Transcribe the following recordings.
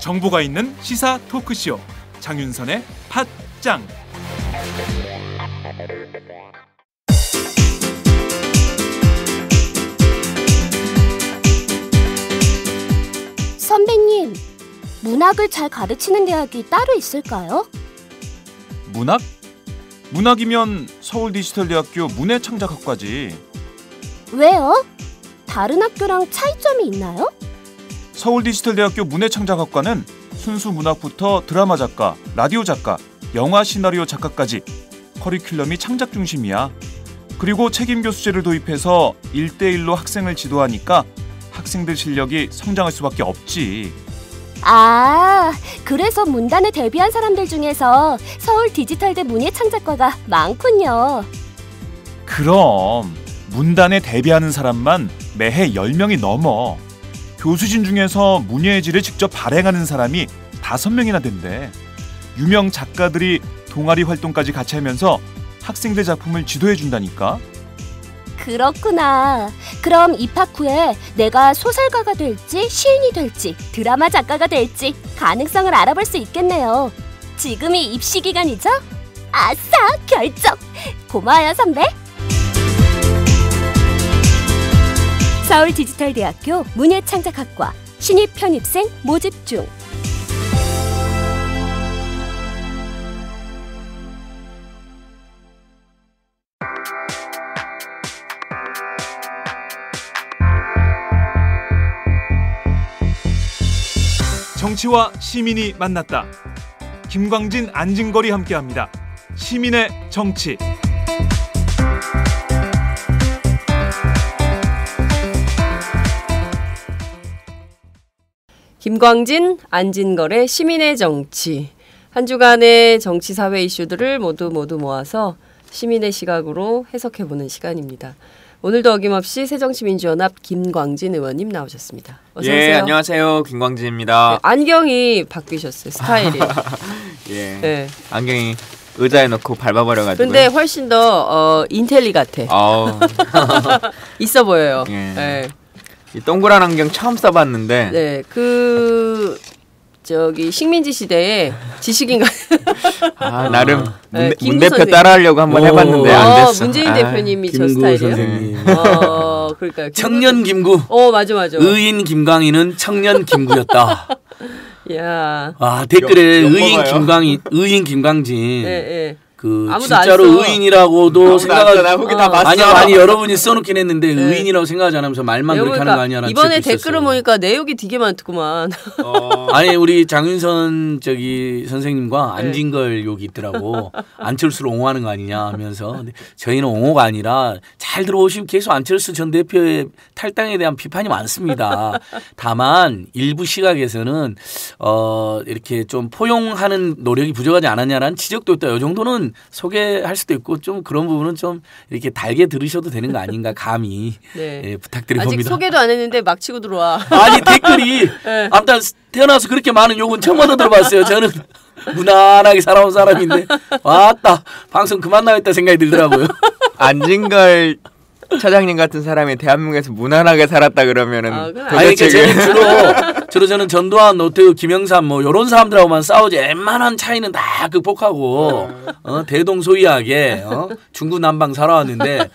정보가 있는 시사 토크쇼 장윤선의 팟짱 문학을 잘 가르치는 대학이 따로 있을까요? 문학? 문학이면 서울 디지털대학교 문해창작학과지. 왜요? 다른 학교랑 차이점이 있나요? 서울 디지털대학교 문해창작학과는 순수 문학부터 드라마 작가, 라디오 작가, 영화 시나리오 작가까지 커리큘럼이 창작 중심이야. 그리고 책임 교수제를 도입해서 일대일로 학생을 지도하니까 학생들 실력이 성장할 수밖에 없지. 아, 그래서 문단에 데뷔한 사람들 중에서 서울 디지털대 문예 창작과가 많군요. 그럼 문단에 데뷔하는 사람만 매해 10명이 넘어. 교수진 중에서 문예의 질을 직접 발행하는 사람이 5명이나 된대. 유명 작가들이 동아리 활동까지 같이 하면서 학생들 작품을 지도해 준다니까. 그렇구나. 그럼 입학 후에 내가 소설가가 될지 시인이 될지 드라마 작가가 될지 가능성을 알아볼 수 있겠네요. 지금이 입시 기간이죠? 아싸 결정. 고마워요 선배. 서울 디지털대학교 문예창작학과 신입 편입생 모집 중. 정치와 시민이 만났다. 김광진, 안진걸이 함께합니다. 시민의 정치. 김광진, 안진걸의 시민의 정치. 한 주간의 정치 사회 이슈들을 모두 모두 모아서 시민의 시각으로 해석해보는 시간입니다. 오늘도 어김없이 새정치민주연합 김광진 의원님 나오셨습니다. 어서 예, 오세요. 안녕하세요. 김광진입니다. 네, 안경이 바뀌셨어요. 스타일이. 예. 네. 안경이 의자에 넣고 밟아버려가지고. 근데 훨씬 더 어, 인텔리 같아. 어. 있어 보여요. 예. 네. 이 동그란 안경 처음 써봤는데. 네, 그 저기 식민지 시대에 지식인가 아, 나름 네, 문, 네, 문 대표 따라하려고 한번 해봤는데 안 아, 됐어. 어, 문재인 아, 대표님이 저 스타일이에요. 선생님. 어, 그러니까 청년 김구. 어 맞아 맞아. 의인 김광희는 청년 김구였다. 야. 아 댓글에 여, 의인 김광희, 의인 김광진. 네, 네. 그 진짜로 의인이라고도 생각하지 아니 아니 여러분이 써놓긴 했는데 네. 의인이라고 생각하지 않으면서 말만 그렇게 하는 그러니까 거아니야 이번에 댓글을 보니까 내용이 되게 많더구만. 어. 아니 우리 장윤선 저기 선생님과 네. 안진걸 욕이 있더라고 안철수를 옹호하는 거 아니냐 하면서 저희는 옹호가 아니라 잘 들어오시면 계속 안철수 전 대표의 탈당에 대한 비판이 많습니다. 다만 일부 시각에서는 어 이렇게 좀 포용하는 노력이 부족하지 않았냐라는 지적도 있다. 이 정도는 소개할 수도 있고 좀 그런 부분은 좀 이렇게 달게 들으셔도 되는 거 아닌가 감히 네. 예, 부탁드립니다. 아직 소개도 안 했는데 막 치고 들어와. 아니 댓글이 네. 아무튼 태어나서 그렇게 많은 욕은 처음 받아 들어봤어요. 저는 무난하게 살아온 사람인데 왔다 방송 그만 나겠다 생각이 들더라고요. 안진걸 차장님 같은 사람이 대한민국에서 무난하게 살았다 그러면은 아, 도대체 그러니까 주로 주로 저는 전두환, 노태우, 김영삼 뭐 이런 사람들하고만 싸우지 웬만한 차이는 다 극복하고 어, 어 대동소이하게 어, 중구 난방 살아왔는데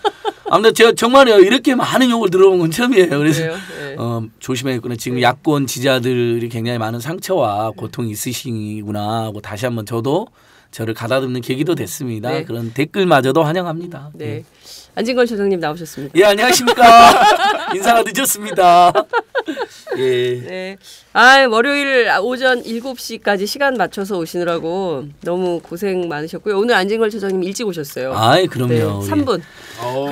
아무튼 제가 정말 이렇게 많은 욕을 들어본 건 처음이에요. 그래서 네. 어, 조심해야겠구나. 지금 네. 야권 지자들이 굉장히 많은 상처와 네. 고통이 있으시구나 하고 다시 한번 저도 저를 가다듬는 계기도 됐습니다. 네. 그런 댓글마저도 환영합니다. 네. 예. 안진걸 소장님 나오셨습니다. 예, 안녕하십니까. 인사가 늦었습니다. 예. 네. 아, 월요일 오전 7시까지 시간 맞춰서 오시느라고 너무 고생 많으셨고요. 오늘 안진걸 소장님 일찍 오셨어요. 아, 예, 그럼요. 네, 예. 분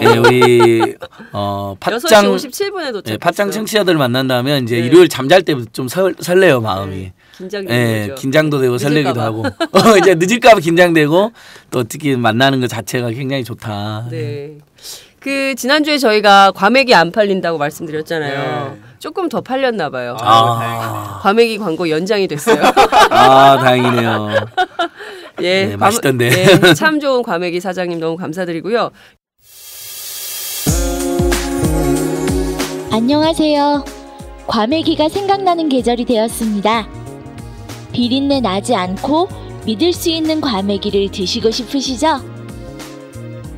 예, 우리 어, 팟짱 6시 57분에 도착. 예, 팟짱 청취자들 만난다면 이제 네. 일요일 잠잘 때부터 좀 설, 레요 마음이. 네. 긴장이 예, 되죠. 긴장도 되고 설레기도 하고 어, 이제 늦을까봐 긴장되고 또 특히 만나는 것 자체가 굉장히 좋다. 네. 그 지난주에 저희가 과메기 안 팔린다고 말씀드렸잖아요. 네. 조금 더 팔렸나 봐요. 아, 아. 과메기 광고 연장이 됐어요. 아, 다행이네요. 예, 네, 맛있던데. 네, 참 좋은 과메기 사장님 너무 감사드리고요. 안녕하세요. 과메기가 생각나는 계절이 되었습니다. 비린내 나지 않고 믿을 수 있는 과메기를 드시고 싶으시죠?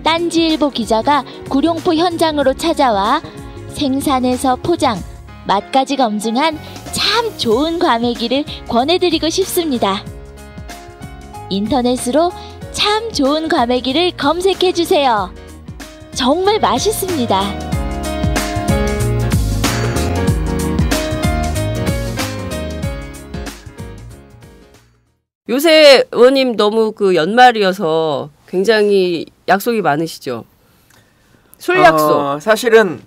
딴지일보 기자가 구룡포 현장으로 찾아와 생산에서 포장, 맛까지 검증한 참 좋은 과메기를 권해드리고 싶습니다. 인터넷으로 참 좋은 과메기를 검색해주세요. 정말 맛있습니다. 요새 의원님 너무 그 연말이어서 굉장히 약속이 많으시죠. 술 약속. 어, 사실은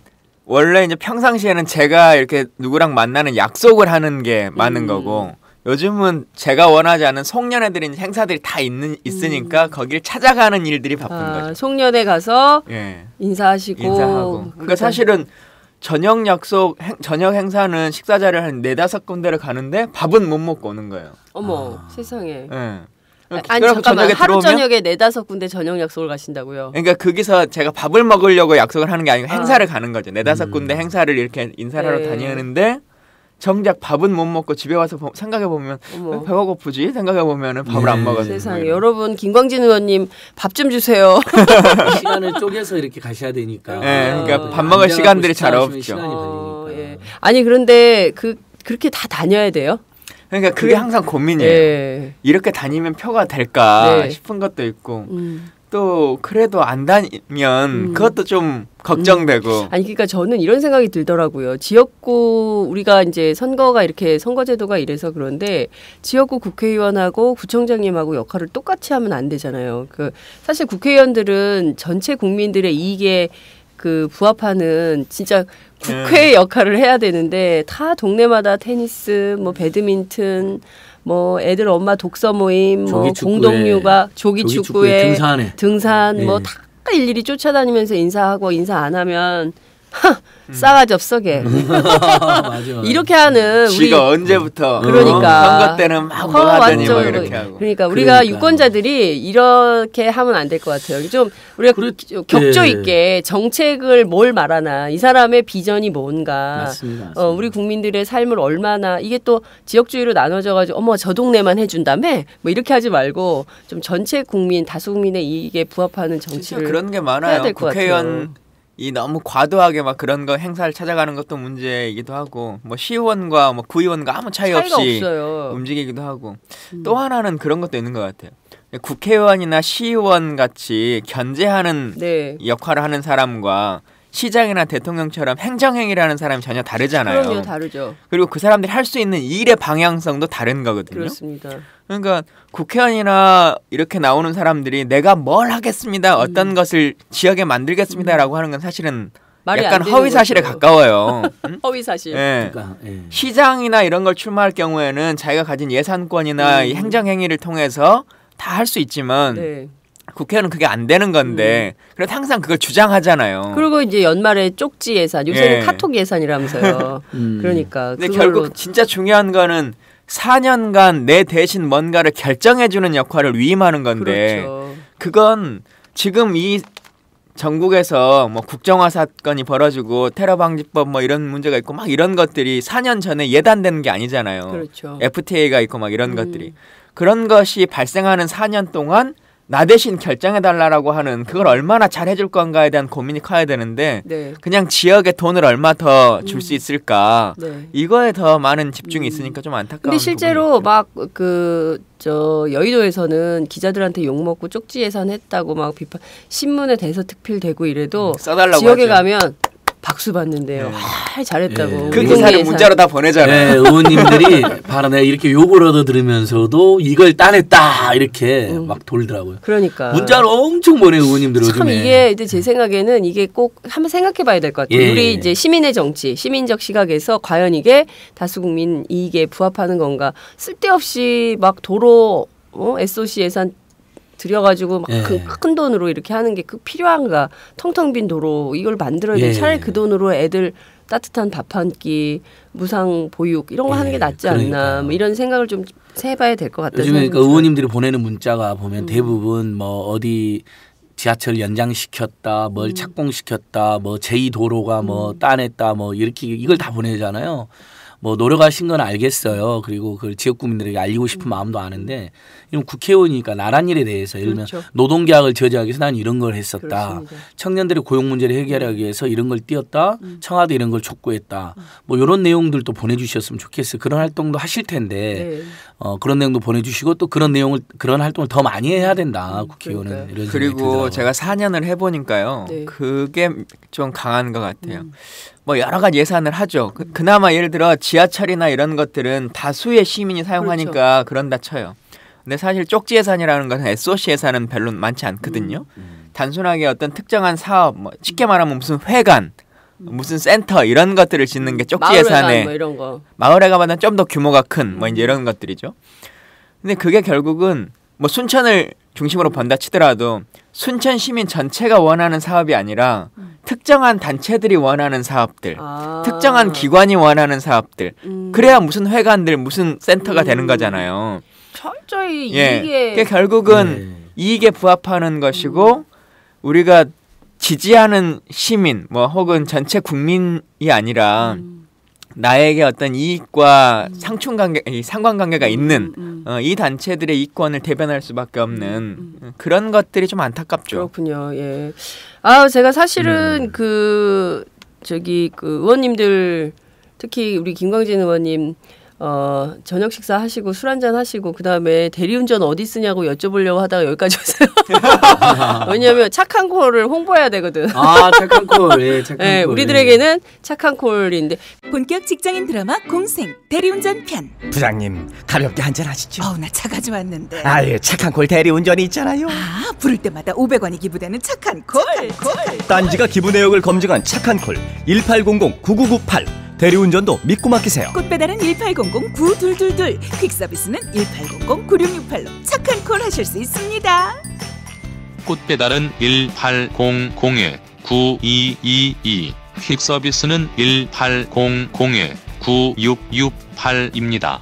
원래 이제 평상시에는 제가 이렇게 누구랑 만나는 약속을 하는 게 많은 음. 거고 요즘은 제가 원하지 않은 송년회들이 행사들이 다 있는 있으니까 음. 거길 찾아가는 일들이 바쁜 아, 거죠. 송년회 가서 예. 인사하시고. 인사하고. 그러니까 사실은 저녁 약속 행, 저녁 행사는 식사 자리한 네다섯 군데를 가는데 밥은 못 먹고 오는 거예요. 어머 아. 세상에. 네. 아니 잠깐만 저녁에 하루 저녁에 네다섯 군데 저녁 약속을 가신다고요? 그러니까 거기서 제가 밥을 먹으려고 약속을 하는 게 아니고 아. 행사를 아. 가는 거죠. 네다섯 음. 군데 행사를 이렇게 인사하러 네. 다니는데 정작 밥은 못 먹고 집에 와서 생각해 보면 배가 고프지 생각해 보면은 밥을 네. 안 먹어서 세상 네. 여러분 김광진 의원님 밥 좀 주세요. 시간을 쪼개서 이렇게 가셔야 되니까. 네, 아. 그러니까 밥 먹을 시간들이 잘 없죠. 어, 예. 아니 그런데 그 그렇게 다 다녀야 돼요? 그러니까 게 그게 항상 고민이에요. 예. 이렇게 다니면 표가 될까 네. 싶은 것도 있고. 음. 또 그래도 안 다니면 음. 그것도 좀 걱정되고. 음. 아니 그러니까 저는 이런 생각이 들더라고요. 지역구 우리가 이제 선거가 이렇게 선거제도가 이래서 그런데 지역구 국회의원하고 구청장님하고 역할을 똑같이 하면 안 되잖아요. 그 사실 국회의원들은 전체 국민들의 이익에 그 부합하는 진짜 국회 의 음. 역할을 해야 되는데 다 동네마다 테니스, 뭐 배드민턴 뭐 애들 엄마 독서 모임, 뭐공동유가 조기 축구에 등산 네. 뭐 뭐다 예. 일일이 쫓아다니면서 인사하고 인사 안 하면 음. 싸가지 없어 걔. 음. 이렇게 하는 우리 가 언제부터 음. 그러니까 어, 선거 때는 막 뭐 하더니 막 어, 이렇게 하고. 그러니까 우리가 그러니까. 유권자들이 이렇게 하면 안 될 것 같아요. 좀 우리가 그렇게. 격조 예. 있게 정책을 뭘 말하나 이 사람의 비전이 뭔가 맞습니다, 어, 맞습니다. 어, 우리 국민들의 삶을 얼마나 이게 또 지역주의로 나눠져 가지고 어머 저 동네만 해준다며 뭐 이렇게 하지 말고 좀 전체 국민 다수 국민의 이익에 부합하는 정치를 그런 게 많아요. 해야 될 것 같아요. 이 너무 과도하게 막 그런 거 행사를 찾아가는 것도 문제이기도 하고 뭐 시의원과 뭐 구의원과 아무 차이 없이 없어요. 움직이기도 하고 음. 또 하나는 그런 것도 있는 것 같아요. 국회의원이나 시의원 같이 견제하는 네. 역할을 하는 사람과 시장이나 대통령처럼 행정행위라는 사람이 전혀 다르잖아요. 그럼요, 다르죠. 그리고 그 사람들이 할 수 있는 일의 방향성도 다른 거거든요. 그렇습니다. 그러니까 국회의원이나 이렇게 나오는 사람들이 내가 뭘 하겠습니다, 음. 어떤 음. 것을 지역에 만들겠습니다라고 음. 하는 건 사실은 약간 허위 사실에 가까워요. 응? 허위 사실. 네. 그러니까, 예. 시장이나 이런 걸 출마할 경우에는 자기가 가진 예산권이나 음. 행정 행위를 통해서 다 할 수 있지만 네. 국회의원은 그게 안 되는 건데 음. 그래서 항상 그걸 주장하잖아요. 그리고 이제 연말에 쪽지 예산 요새는 예. 카톡 예산이라면서요. 음. 그러니까 근데 결국 진짜 중요한 거는 4년간 내 대신 뭔가를 결정해주는 역할을 위임하는 건데 그렇죠. 그건 지금 이 전국에서 뭐 국정화 사건이 벌어지고 테러 방지법 뭐 이런 문제가 있고 막 이런 것들이 4년 전에 예단되는게 아니잖아요. 그렇죠. FTA가 있고 막 이런 음. 것들이 그런 것이 발생하는 4년 동안 나 대신 결정해달라라고 하는 그걸 얼마나 잘 해줄 건가에 대한 고민이 커야 되는데 네. 그냥 지역에 돈을 얼마 더 줄수 음. 있을까 네. 이거에 더 많은 집중이 음. 있으니까 좀 안타까운 근데 실제로 막 그 저 여의도에서는 기자들한테 욕 먹고 쪽지 예산했다고 막 비판 신문에 대서 특필되고 이래도 음, 지역에 하죠. 가면 박수 받는데요. 네. 아, 잘했다고. 네. 그 기사를 문자로 다 보내잖아요. 네, 의원님들이 바로 내가 이렇게 욕을 얻어 들으면서도 이걸 따냈다 이렇게 음. 막 돌더라고요. 그러니까 문자를 엄청 보내 의원님들 참 요즘에. 이게 이제 제 생각에는 이게 꼭 한번 생각해봐야 될 것 같아요. 예. 우리 이제 시민의 정치, 시민적 시각에서 과연 이게 다수 국민 이익에 부합하는 건가? 쓸데없이 막 도로 어? SOC 예산 들여가지고 막큰 그 예. 큰 돈으로 이렇게 하는 게 그 필요한가? 텅텅 빈 도로 이걸 만들어야 돼. 예. 차라리 그 돈으로 애들 따뜻한 밥 한 끼, 무상 보육 이런 거 예. 하는 게 예. 낫지 그러니까 않나? 뭐 이런 생각을 좀 해봐야 될 것 같아요. 요즘에 그 의원님들이 보내는 문자가 보면 음. 대부분 뭐 어디 지하철 연장시켰다, 뭘 음. 착공시켰다, 뭐 제2도로가 뭐 음. 따냈다, 뭐 이렇게 이걸 다 보내잖아요. 뭐 노력하신 건 알겠어요. 그리고 그걸 지역 국민들에게 알리고 싶은 음. 마음도 아는데 이런 국회의원이니까 나란 일에 대해서 예를 들면 그렇죠. 노동계약을 저지하기 위해서 난 이런 걸 했었다. 그렇습니다. 청년들의 고용 문제를 해결하기 네. 위해서 이런 걸 띄었다. 음. 청와대 이런 걸 촉구했다. 음. 뭐 이런 내용들도 보내주셨으면 좋겠어요. 그런 활동도 하실 텐데 네. 어, 그런 내용도 보내주시고 또 그런 내용을 그런 활동을 더 많이 해야 된다. 음, 국회의원은 그러니까요. 이런 그리고 들더라요 제가 4년을 해보니까요. 네. 그게 좀 강한 것 같아요. 음. 뭐 여러 가지 예산을 하죠. 그, 나마 예를 들어 지하철이나 이런 것들은 다수의 시민이 사용하니까 그렇죠. 그런다 쳐요. 근데 사실 쪽지 예산이라는 것은 SOC 예산은 별로 많지 않거든요. 음, 음. 단순하게 어떤 특정한 사업, 뭐 쉽게 말하면 무슨 회관, 무슨 센터 이런 것들을 짓는 게 쪽지 예산에 뭐 이런 거. 마을에 가면 좀 더 규모가 큰뭐 이제 음. 이런 것들이죠. 근데 그게 결국은 뭐 순천을 중심으로 번다 치더라도 순천 시민 전체가 원하는 사업이 아니라 특정한 단체들이 원하는 사업들, 아. 특정한 기관이 원하는 사업들. 음. 그래야 무슨 회관들, 무슨 센터가 음. 되는 거잖아요. 철저히 예. 이익 그러니까 결국은 네. 이익에 부합하는 것이고 음. 우리가 지지하는 시민, 뭐 혹은 전체 국민이 아니라 음. 나에게 어떤 이익과 음. 상충 관계, 상관 관계가 음, 있는 음, 음, 어, 이 단체들의 이권을 대변할 수밖에 없는 음, 어, 그런 것들이 좀 안타깝죠. 그렇군요. 예. 아 제가 사실은 그 저기 그 의원님들 특히 우리 김광진 의원님 어, 저녁 식사 하시고 술 한잔 하시고 그다음에 대리운전 어디 쓰냐고 여쭤보려고 하다가 여기까지 왔어요. 왜냐하면 착한 콜을 홍보해야 되거든. 아 착한 콜, 예, 착한 네, 콜. 우리들에게는 착한 콜인데. 본격 직장인 드라마 공생 대리운전 편. 부장님 가볍게 한 잔 하시죠. 어나 차가지 왔는데. 아예 착한 콜 대리운전이 있잖아요. 아 부를 때마다 500원이 기부되는 착한 콜. 착한 콜. 딴지가 기부 내역을 검증한 착한 콜1800 9998. 대리운전도 믿고 맡기세요. 꽃배달은 1800-9222, 퀵서비스는 1800-9668로 착한 콜 하실 수 있습니다. 꽃배달은 1800-9222, 퀵서비스는 1800-9668입니다.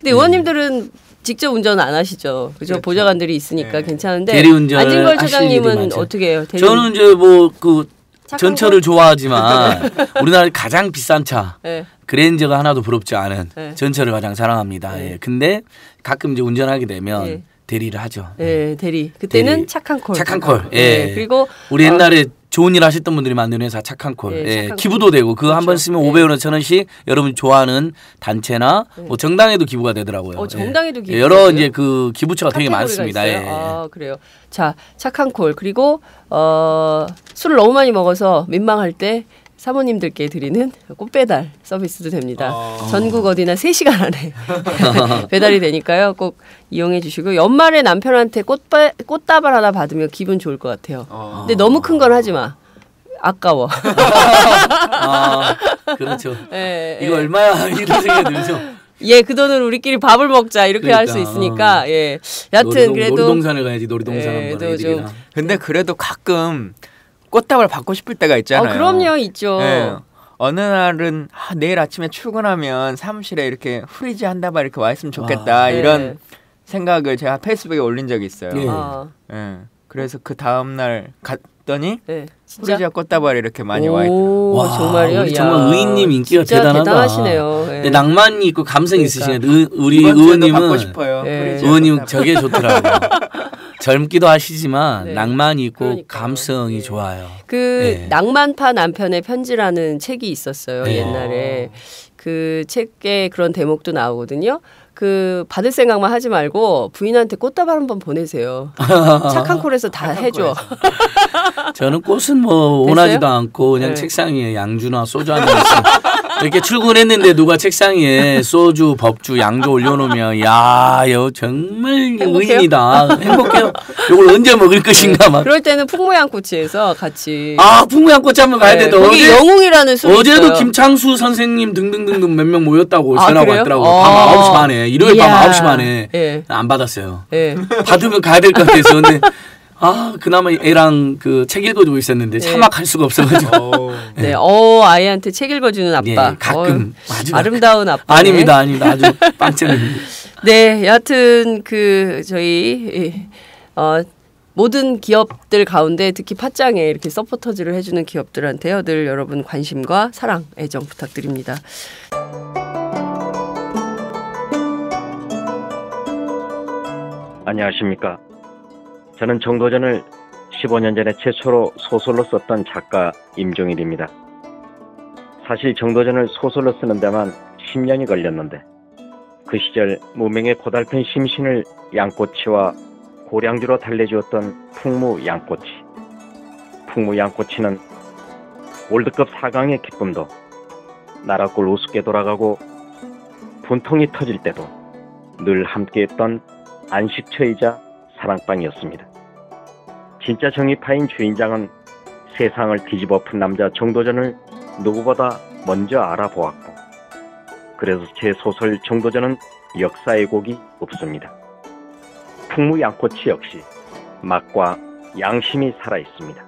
근 의원님들은 직접 운전 안 하시죠. 그죠? 그렇죠. 보좌관들이 있으니까 네. 괜찮은데 대리운전 안진걸 차장님은 어떻게 해요? 대리... 저는 이제 뭐그 전철을 좋아하지만 네. 우리나라 가장 비싼 차 네. 그랜저가 하나도 부럽지 않은 네. 전철을 가장 사랑합니다. 네. 예. 근데 가끔 이제 운전하게 되면 네. 대리를 하죠. 네, 네, 대리. 그때는 대리. 착한 콜. 착한 콜. 예. 그리고 우리 옛날에 어, 좋은 일 하셨던 분들이 만든 회사 착한 콜. 예, 예 착한 예 기부도 콜. 되고 그거 그렇죠. 한번 쓰면 500원, 예. 1000원씩 여러분 좋아하는 단체나 예. 뭐 정당에도 기부가 되더라고요. 어, 정당에도 예. 기부. 여러 이제 그 기부처가 되게 많습니다. 예. 아, 그래요. 자, 착한 콜. 그리고 어, 술을 너무 많이 먹어서 민망할 때 사모님들께 드리는 꽃배달 서비스도 됩니다. 아~ 전국 어디나 3시간 안에 배달이 되니까요. 꼭 이용해 주시고 연말에 남편한테 꽃바, 꽃다발 하나 받으면 기분 좋을 것 같아요. 아~ 근데 너무 큰 건 하지 마. 아까워. 아, 그렇죠. 네, 이거 네. 얼마야 이런 생각이 들죠. 예, 그 돈을 우리끼리 밥을 먹자 이렇게 그러니까, 할수 있으니까 예. 여튼 놀이동, 그래도 놀이동산을 가야지 놀이동산 예, 한번 좀. 근데 그래도 가끔 꽃다발 받고 싶을 때가 있잖아요. 어, 그럼요, 있죠. 네. 어느 날은 아, 내일 아침에 출근하면 사무실에 이렇게 후리지 한 다발 이렇게 와 있으면 좋겠다 와, 네. 이런 생각을 제가 페이스북에 올린 적이 있어요. 예. 네. 아. 그래서 그 다음 날 가, 봤더니 네. 진짜 꽃다발이 이렇게 많이 와 있고 와 정말요? 정말 의인님 인기가 대단하다. 대단하시네요. 네. 낭만이 있고 감성 그러니까. 있으시네. 의, 우리 의원님은 네. 의원님 저게 좋더라고요. 젊기도 하시지만 네. 낭만이 있고 그러니까요. 감성이 네. 좋아요. 그 네. 낭만파 남편의 편지라는 책이 있었어요 네. 옛날에 그 책에 그런 대목도 나오거든요. 그 받을 생각만 하지 말고 부인한테 꽃다발 한번 보내세요. 착한 콜에서 다 착한 해줘. 저는 꽃은 뭐 원하지도 않고 그냥 네. 책상 위에 양주나 소주 한잔 있으면 이렇게 출근했는데 누가 책상 위에 소주, 법주, 양조 올려놓으면 야, 여 정말 행복 의인이다. 행복해요. 이걸 언제 먹을 것인가 막. 그럴 때는 풍무양꼬치에서 같이. 아, 풍무양꼬치 한번 가야 네, 거기 어제, 영웅이라는 술 어제도 있어요. 김창수 선생님 등등등등 몇 명 모였다고 아, 전화가 왔더라고. 아~ 밤 9시 반에. 일요일 밤 9시 반에. 예. 안 받았어요. 예. 받으면 가야 될 것 같아서. 근데 아 그나마 애랑 그 책 읽어주고 있었는데 네. 차마 갈 수가 없어가지고 어. 네. 네. 어 아이한테 책 읽어주는 아빠 예, 가끔 어, 아주 아름다운 아빠 아닙니다 아닙니다 아주 빵점입니다 네 여하튼 그 저희 어 모든 기업들 가운데 특히 팟짱에 이렇게 서포터즈를 해주는 기업들한테요 늘 여러분 관심과 사랑 애정 부탁드립니다. 안녕하십니까. 저는 정도전을 15년 전에 최초로 소설로 썼던 작가 임종일입니다. 사실 정도전을 소설로 쓰는 데만 10년이 걸렸는데 그 시절 무명의 고달픈 심신을 양꼬치와 고량주로 달래주었던 풍무 양꼬치. 풍무 양꼬치는 월드컵 4강의 기쁨도 나라골 우습게 돌아가고 분통이 터질 때도 늘 함께했던 안식처이자 사랑방이었습니다. 진짜 정의 파인 주인장은 세상을 뒤집어 푼 남자 정도전을 누구보다 먼저 알아보았고 그래서 제 소설 정도전은 역사의 곡이 없습니다. 풍무양꼬치 역시 맛과 양심이 살아있습니다.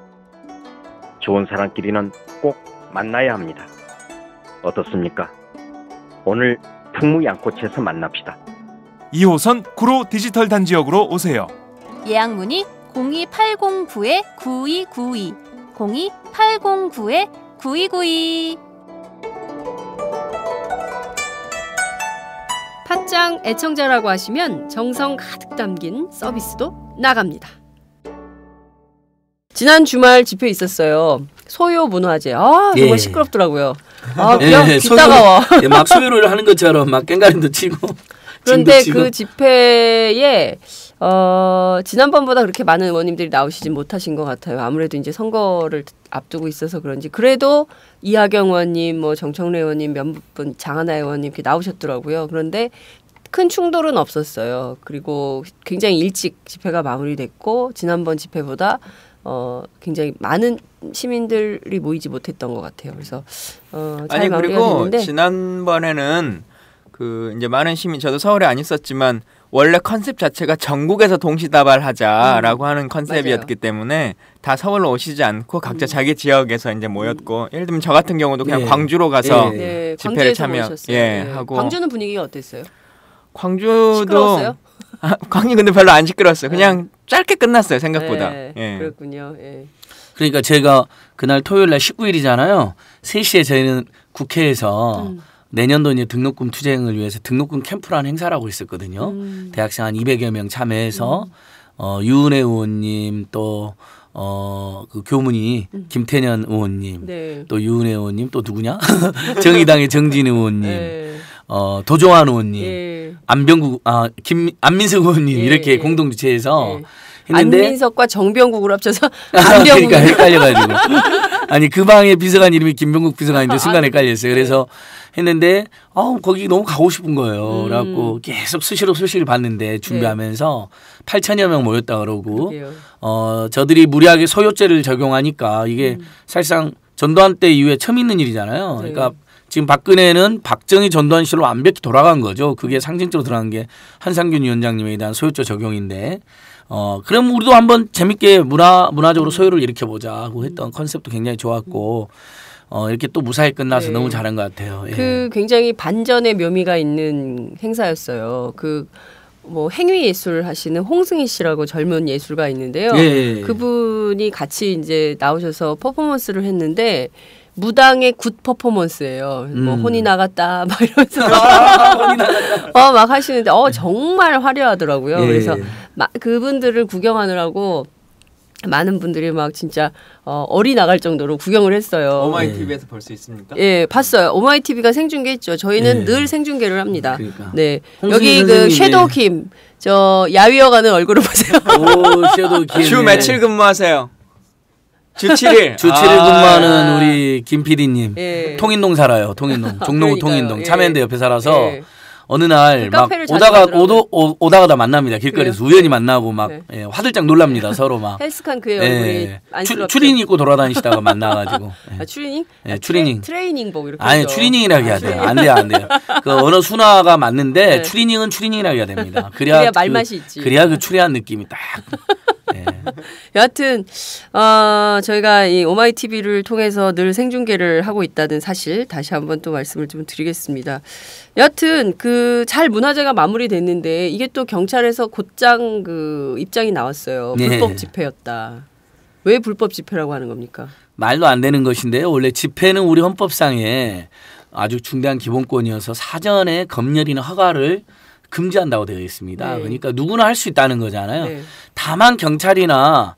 좋은 사람끼리는 꼭 만나야 합니다. 어떻습니까? 오늘 풍무양꼬치에서 만납시다. 2호선 구로 디지털 단지역으로 오세요. 예약 문의 02809-9292, 02809-9292. 팟짱 애청자라고 하시면 정성 가득 담긴 서비스도 나갑니다. 지난 주말 집회 있었어요. 소요 문화제. 아 정말 예. 시끄럽더라고요. 아 그냥 예, 귀가워 예, 예, 막 소요를 하는 것처럼 막 깽가림도 치고. 그런데 그 집회에 어, 지난번보다 그렇게 많은 의원님들이 나오시진 못하신 것 같아요. 아무래도 이제 선거를 앞두고 있어서 그런지 그래도 이하경 의원님, 뭐 정청래 의원님, 몇 분 장하나 의원님 이렇게 나오셨더라고요. 그런데 큰 충돌은 없었어요. 그리고 굉장히 일찍 집회가 마무리됐고 지난번 집회보다 어 굉장히 많은 시민들이 모이지 못했던 것 같아요. 그래서 어, 잘 아니 그리고 됐는데. 지난번에는 그 이제 많은 시민 저도 서울에 안 있었지만 원래 컨셉 자체가 전국에서 동시다발하자라고 음. 하는 컨셉이었기 맞아요. 때문에 다 서울로 오시지 않고 각자 음. 자기 지역에서 이제 모였고 음. 예를 들면 저 같은 경우도 그냥 네. 광주로 가서 네. 네. 집회를 참여 예 네. 하고 광주는 분위기가 어땠어요? 광주도 시끄러웠어요? 아, 광주 근데 별로 안 시끄러웠어요. 그냥 네. 짧게 끝났어요 생각보다. 네, 예. 그렇군요. 예. 그러니까 제가 그날 토요일 날 19일이잖아요. 3시에 저희는 국회에서 음. 내년도 이제 등록금 투쟁을 위해서 등록금 캠프라는 행사라고 있었거든요. 음. 대학생 한 200여 명 참여해서 음. 어, 유은혜 의원님 또 어, 그 교문이 음. 김태년 의원님, 네. 또 유은혜 의원님, 또 누구냐? 정의당의 정진 의원님, 네. 어, 도종환 의원님, 예. 안병국, 아, 김, 안민석 의원님 예. 이렇게 공동 주최해서 예. 했는데 안민석과 정병국을 합쳐서 그러니까 안병국 그니까 헷갈려가지고 아니 그방에 비서관 이름이 김병국 비서관인데 아, 순간 헷갈렸어요. 그래서 네. 했는데 어 거기 너무 가고 싶은 거예요. 음. 그고 계속 수시로 수시를 봤는데 준비하면서 네. 8천여 명 모였다 그러고 그러게요. 어 저들이 무리하게 소요죄를 적용하니까 이게 음. 사실상 전두환 때 이후에 처음 있는 일이잖아요. 네. 그러니까 지금 박근혜는 박정희 전두환 씨로 완벽히 돌아간 거죠. 그게 상징적으로 들어간 게 한상균 위원장님에 대한 소요죄 적용인데 어 그럼 우리도 한번 재밌게 문화 문화적으로 소요를 일으켜 보자고 했던 음. 컨셉도 굉장히 좋았고 음. 어, 이렇게 또 무사히 끝나서 네. 너무 잘한 것 같아요. 예. 그 굉장히 반전의 묘미가 있는 행사였어요. 그 뭐 행위 예술 을 하시는 홍승희 씨라고 젊은 예술가 있는데요. 예, 예, 예. 그분이 같이 이제 나오셔서 퍼포먼스를 했는데 무당의 굿 퍼포먼스예요. 뭐 음. 뭐 혼이 나갔다 막 이러면서 어막 하시는데 어 정말 화려하더라고요. 예. 그래서 예. 마, 그분들을 구경하느라고 많은 분들이 막 진짜 어, 어리 나갈 정도로 구경을 했어요. 오마이 TV에서 네. 볼수 있습니까? 예, 봤어요. 오마이 TV가 생중계했죠. 저희는 예. 늘 생중계를 합니다. 그러니까. 네, 여기 그 섀도우 김. 저 야위어가는 얼굴을 보세요. 오, 섀도우 김. 주 네. 며칠 근무하세요? 주 7일. 주 7일 근무하는 아. 우리 김 PD님. 예. 통인동 살아요. 통인동. 종로구 통인동. 참외인데 예. 옆에 살아서 예. 어느 날막 그 오다가 오도, 오, 다가다 만납니다. 길거리에서 그래요? 우연히 만나고 막 네. 예, 화들짝 놀랍니다. 네. 서로 막 헬스칸 그 예, 얼굴이 추리닝 입고 돌아다니시다가 만나가지고 아, 예. 예. 아, 추리닝? 예, 추리닝 트레이닝복 이렇게 아니 추리닝이라고 해야 아, 돼요. 안 돼요 안 돼요. 그 어느 순화가 맞는데 네. 추리닝은 추리닝이라고 해야 됩니다. 그래야, 그래야 그 말맛이 그, 있지. 그래야 그 추리한 느낌이 딱 예. 여하튼 어, 저희가 이 오마이 TV를 통해서 늘 생중계를 하고 있다는 사실 다시 한번 또 말씀을 좀 드리겠습니다. 여튼 그 잘 문화재가 마무리됐는데 이게 또 경찰에서 곧장 그 입장이 나왔어요. 네. 불법 집회였다. 왜 불법 집회라고 하는 겁니까? 말도 안 되는 것인데요. 원래 집회는 우리 헌법상에 아주 중대한 기본권이어서 사전에 검열이나 허가를 금지한다고 되어 있습니다. 네. 그러니까 누구나 할 수 있다는 거잖아요. 네. 다만 경찰이나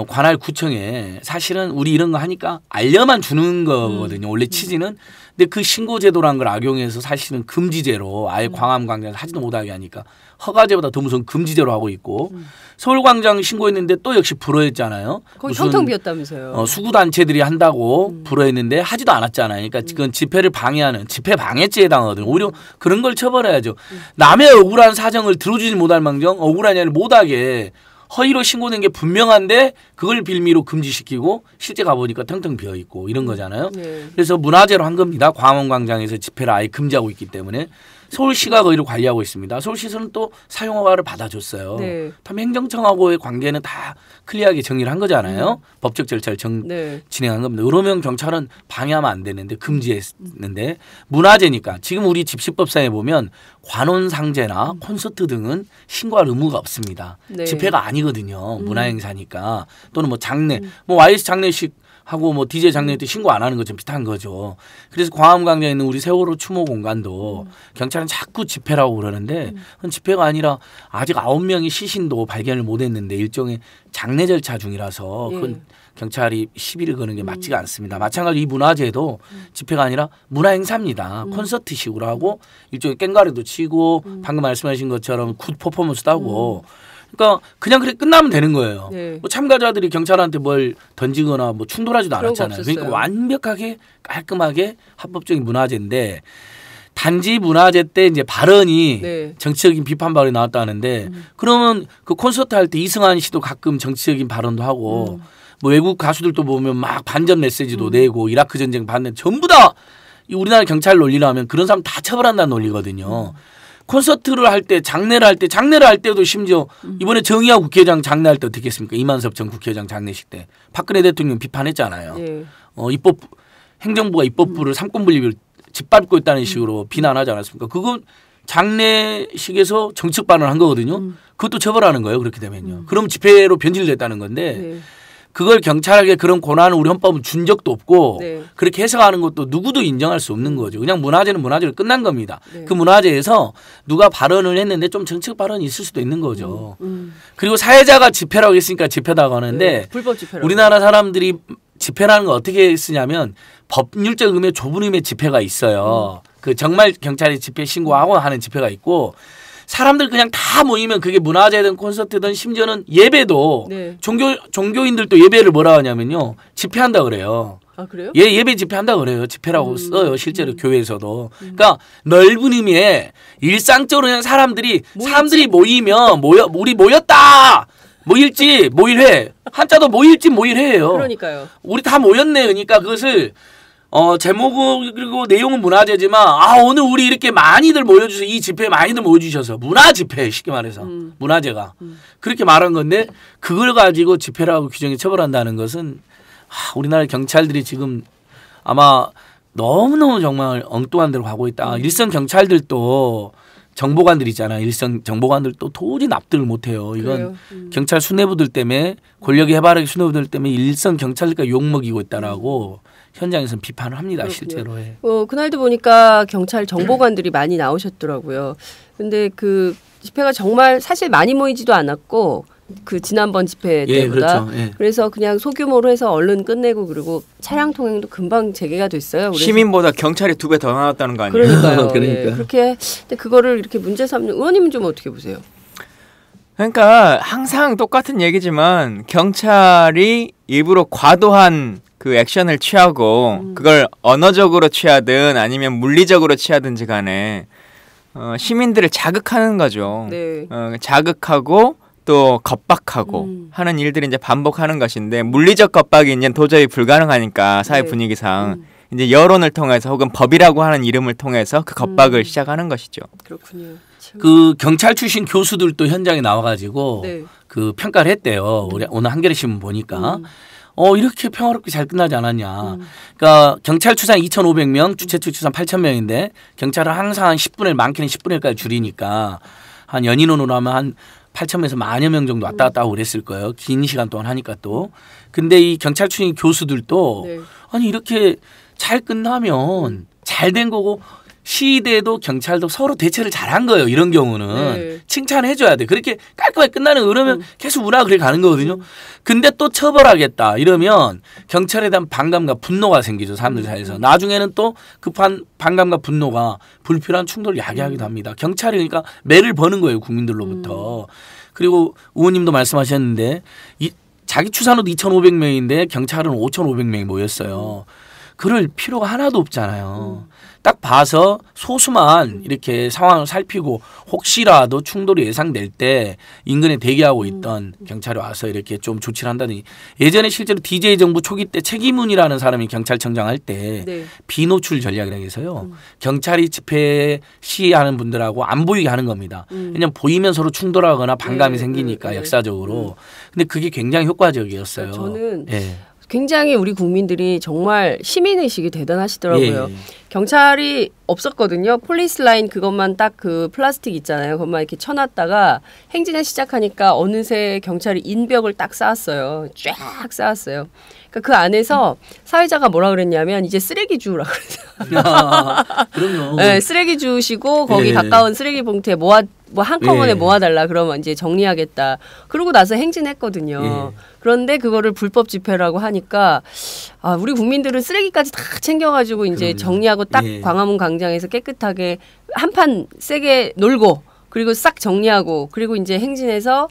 어, 관할 구청에 사실은 우리 이런 거 하니까 알려만 주는 음. 거거든요. 음. 원래 취지는. 근데 그 신고 제도라는걸 악용해서 사실은 금지제로 아예 음. 광화문 광장에 하지도 못하게 하니까 허가제보다 더 무서운 금지제로 하고 있고 음. 서울광장 신고했는데 또 역시 불허했잖아요. 거의 무텅 비었다면서요. 어, 수구단체들이 한다고 음. 불허했는데 하지도 않았잖아요. 그러니까 음. 지금 집회를 방해하는 집회 방해죄에 당하거든요. 오히려 그런 걸 처벌해야죠. 남의 억울한 사정을 들어주지 못할 망정 억울하냐를 못하게 허위로 신고된 게 분명한데 그걸 빌미로 금지시키고 실제 가보니까 텅텅 비어 있고 이런 거잖아요. 네. 그래서 문화재로 한 겁니다. 광화문 광장에서 집회를 아예 금지하고 있기 때문에 서울시가 거기를 관리하고 있습니다. 서울시에서는 또 사용허가를 받아줬어요. 네. 행정청하고의 관계는 다 클리어하게 정리를 한 거잖아요. 음. 법적 절차를 정, 네. 진행한 겁니다. 그러면 경찰은 방해하면 안 되는데 금지했는데 문화재니까 지금 우리 집시법상에 보면 관혼상제나 음. 콘서트 등은 신고할 의무가 없습니다. 네. 집회가 아니거든요. 음. 문화행사니까 또는 뭐 장례, 음. 뭐 YS 장례식 하고 뭐 DJ 장례 때 신고 안 하는 것처럼 비슷한 거죠. 그래서 광화문광장에 있는 우리 세월호 추모 공간도 음. 경찰은 자꾸 집회라고 그러는데 음. 집회가 아니라 아직 아홉 명이 시신도 발견을 못했는데 일종의 장례 절차 중이라서 그건 예. 경찰이 시비를 거는 게 음. 맞지가 음. 않습니다. 마찬가지로 이 문화제도 음. 집회가 아니라 문화 행사입니다. 음. 콘서트식으로 하고 일종의 깽가리도 치고 음. 방금 말씀하신 것처럼 굿 퍼포먼스도 하고 음. 그러니까 그냥 그렇게 끝나면 되는 거예요. 네. 뭐 참가자들이 경찰한테 뭘 던지거나 뭐 충돌하지도 않았잖아요. 그러니까 완벽하게 깔끔하게 합법적인 문화재인데 단지 문화재 때 이제 발언이 네. 정치적인 비판 발언이 나왔다는데 음. 그러면 그 콘서트 할 때 이승환 씨도 가끔 정치적인 발언도 하고 음. 뭐 외국 가수들도 보면 막 반전 메시지도 음. 내고 이라크 전쟁 반대 전부 다 우리나라 경찰 논리라면 그런 사람 다 처벌한다는 논리거든요. 음. 콘서트를 할 때 장례를 할 때 장례를 할 때도 심지어 음. 이번에 정의화 국회의장 장례할 때 어떻게 했습니까? 이만섭 전 국회의장 장례식 때 박근혜 대통령 비판했잖아요. 예. 어, 입법 행정부가 입법부를 음. 삼권분립을 짓밟고 있다는 음. 식으로 비난하지 않았습니까? 그건 장례식에서 정책 반응을 한 거거든요. 그것도 처벌하는 거예요. 그렇게 되면요. 그럼 집회로 변질됐다는 건데 예. 그걸 경찰에게 그런 권한을 우리 헌법은 준 적도 없고 네. 그렇게 해석하는 것도 누구도 인정할 수 없는 거죠. 그냥 문화재는 문화재로 끝난 겁니다. 네. 그 문화재에서 누가 발언을 했는데 좀 정책 발언이 있을 수도 있는 거죠. 음, 음. 그리고 사회자가 집회라고 했으니까 집회다고 하는데 네, 불법 집회라고. 우리나라 사람들이 집회라는 걸 어떻게 쓰냐면 법률적 의미 의 좁은 의미의 집회가 있어요. 음. 그 정말 경찰이 집회 신고하고 하는 집회가 있고 사람들 그냥 다 모이면 그게 문화재든 콘서트든 심지어는 예배도 네. 종교 종교인들도 예배를 뭐라 하냐면요 집회한다 그래요. 아 그래요? 예 예배 집회한다 그래요. 집회라고 음. 써요 실제로 음. 교회에서도. 음. 그러니까 넓은 의미의 일상적으로 그냥 사람들이 모이지? 사람들이 모이면 모여 우리 모였다. 모일지 모일회 한자도 모일지 모일회예요. 그러니까요. 우리 다 모였네 그러니까 그것을 어, 제목은 그리고 내용은 문화재지만 아 오늘 우리 이렇게 많이들 모여주셔서 이 집회에 많이들 모여주셔서 문화 집회 쉽게 말해서 음. 문화재가 음. 그렇게 말한 건데 그걸 가지고 집회라고 규정에 처벌한다는 것은 아, 우리나라 경찰들이 지금 아마 너무너무 정말 엉뚱한 대로 가고 있다. 음. 일선 경찰들도 정보관들 있잖아 일선 정보관들도 도저히 납득을 못해요. 이건 음. 경찰 수뇌부들 때문에 권력이 해바라기 수뇌부들 때문에 일선 경찰들과 욕먹이고 있다라고 현장에서는 비판을 합니다 실제로. 예. 어 그날도 보니까 경찰 정보관들이 많이 나오셨더라고요. 근데 그 집회가 정말 사실 많이 모이지도 않았고 그 지난번 집회 예, 때보다 그렇죠. 예. 그래서 그냥 소규모로 해서 얼른 끝내고 그리고 차량 통행도 금방 재개가 됐어요. 시민보다 경찰이 두 배 더 나왔다는 거 아니에요? 그러니까요. 예, 그러니까. 예. 그렇게 근데 그거를 이렇게 문제 삼는 의원님은 좀 어떻게 보세요? 그러니까 항상 똑같은 얘기지만 경찰이 일부러 과도한 그 액션을 취하고 음. 그걸 언어적으로 취하든 아니면 물리적으로 취하든지 간에 어, 시민들을 자극하는 거죠. 네. 어, 자극하고 또 겁박하고 음. 하는 일들이 이제 반복하는 것인데 물리적 겁박이 이제 도저히 불가능하니까 사회 네. 분위기상 음. 이제 여론을 통해서 혹은 법이라고 하는 이름을 통해서 그 겁박을 음. 시작하는 것이죠. 그렇군요. 그 경찰 출신 교수들도 현장에 나와가지고 네. 그 평가를 했대요. 우리 오늘 한겨레 신문 보니까 음. 어 이렇게 평화롭게 잘 끝나지 않았냐. 음. 그러니까 경찰 추산 2,500명, 주최 추산 8,000명인데 경찰은 항상 한 10분의 1, 많게는 10분의 1까지 줄이니까 한 연인원으로 하면 한 8,000명에서 만여 명 정도 왔다 갔다 하고 그랬을 거예요. 긴 시간 동안 하니까 또. 근데 이 경찰 추인 교수들도 네. 아니 이렇게 잘 끝나면 잘 된 거고 시대도 경찰도 서로 대처를잘 한 거예요. 이런 경우는. 네. 칭찬해줘야 돼. 그렇게 깔끔하게 끝나는 거 그러면 음. 계속 문화 그래 가는 거거든요. 음. 근데 또 처벌하겠다 이러면 경찰에 대한 반감과 분노가 생기죠 사람들 음. 사이에서. 나중에는 또 급한 반감과 분노가 불필요한 충돌을 야기하기도 합니다. 경찰이 그러니까 매를 버는 거예요 국민들로부터. 그리고 의원님도 말씀하셨는데 이 자기 추산으로 2,500명인데 경찰은 5,500명이 모였어요. 그럴 필요가 하나도 없잖아요. 음. 딱 봐서 소수만 이렇게 상황을 살피고 혹시라도 충돌이 예상될 때 인근에 대기하고 있던 음. 경찰이 와서 이렇게 좀 조치를 한다니 예전에 실제로 DJ 정부 초기 때 책임훈이라는 사람이 경찰청장 할때 네. 비노출 전략이라고 해서요 음. 경찰이 집회 시위하는 분들하고 안 보이게 하는 겁니다. 음. 왜냐면 보이면 서로 충돌하거나 반감이 네, 생기니까 네, 네, 네. 역사적으로 음. 근데 그게 굉장히 효과적이었어요. 그러니까 저는 예. 굉장히 우리 국민들이 정말 시민의식이 대단하시더라고요. 예. 예, 예. 경찰이 없었거든요. 폴리스 라인 그것만 딱 그 플라스틱 있잖아요. 그것만 이렇게 쳐놨다가 행진을 시작하니까 어느새 경찰이 인벽을 딱 쌓았어요. 쫙 쌓았어요. 그러니까 그 안에서 사회자가 뭐라 그랬냐면 이제 쓰레기 주라 그랬어요. 아, 그럼요. 네, 쓰레기 주시고 거기 예, 예. 가까운 쓰레기 봉투에 모아 뭐 한꺼번에 예. 모아달라 그러면 이제 정리하겠다. 그러고 나서 행진했거든요. 예. 그런데 그거를 불법 집회라고 하니까 아 우리 국민들은 쓰레기까지 다 챙겨가지고 이제 그럼요. 정리하고 딱 예. 광화문 광장에서 깨끗하게 한 판 세게 놀고 그리고 싹 정리하고 그리고 이제 행진해서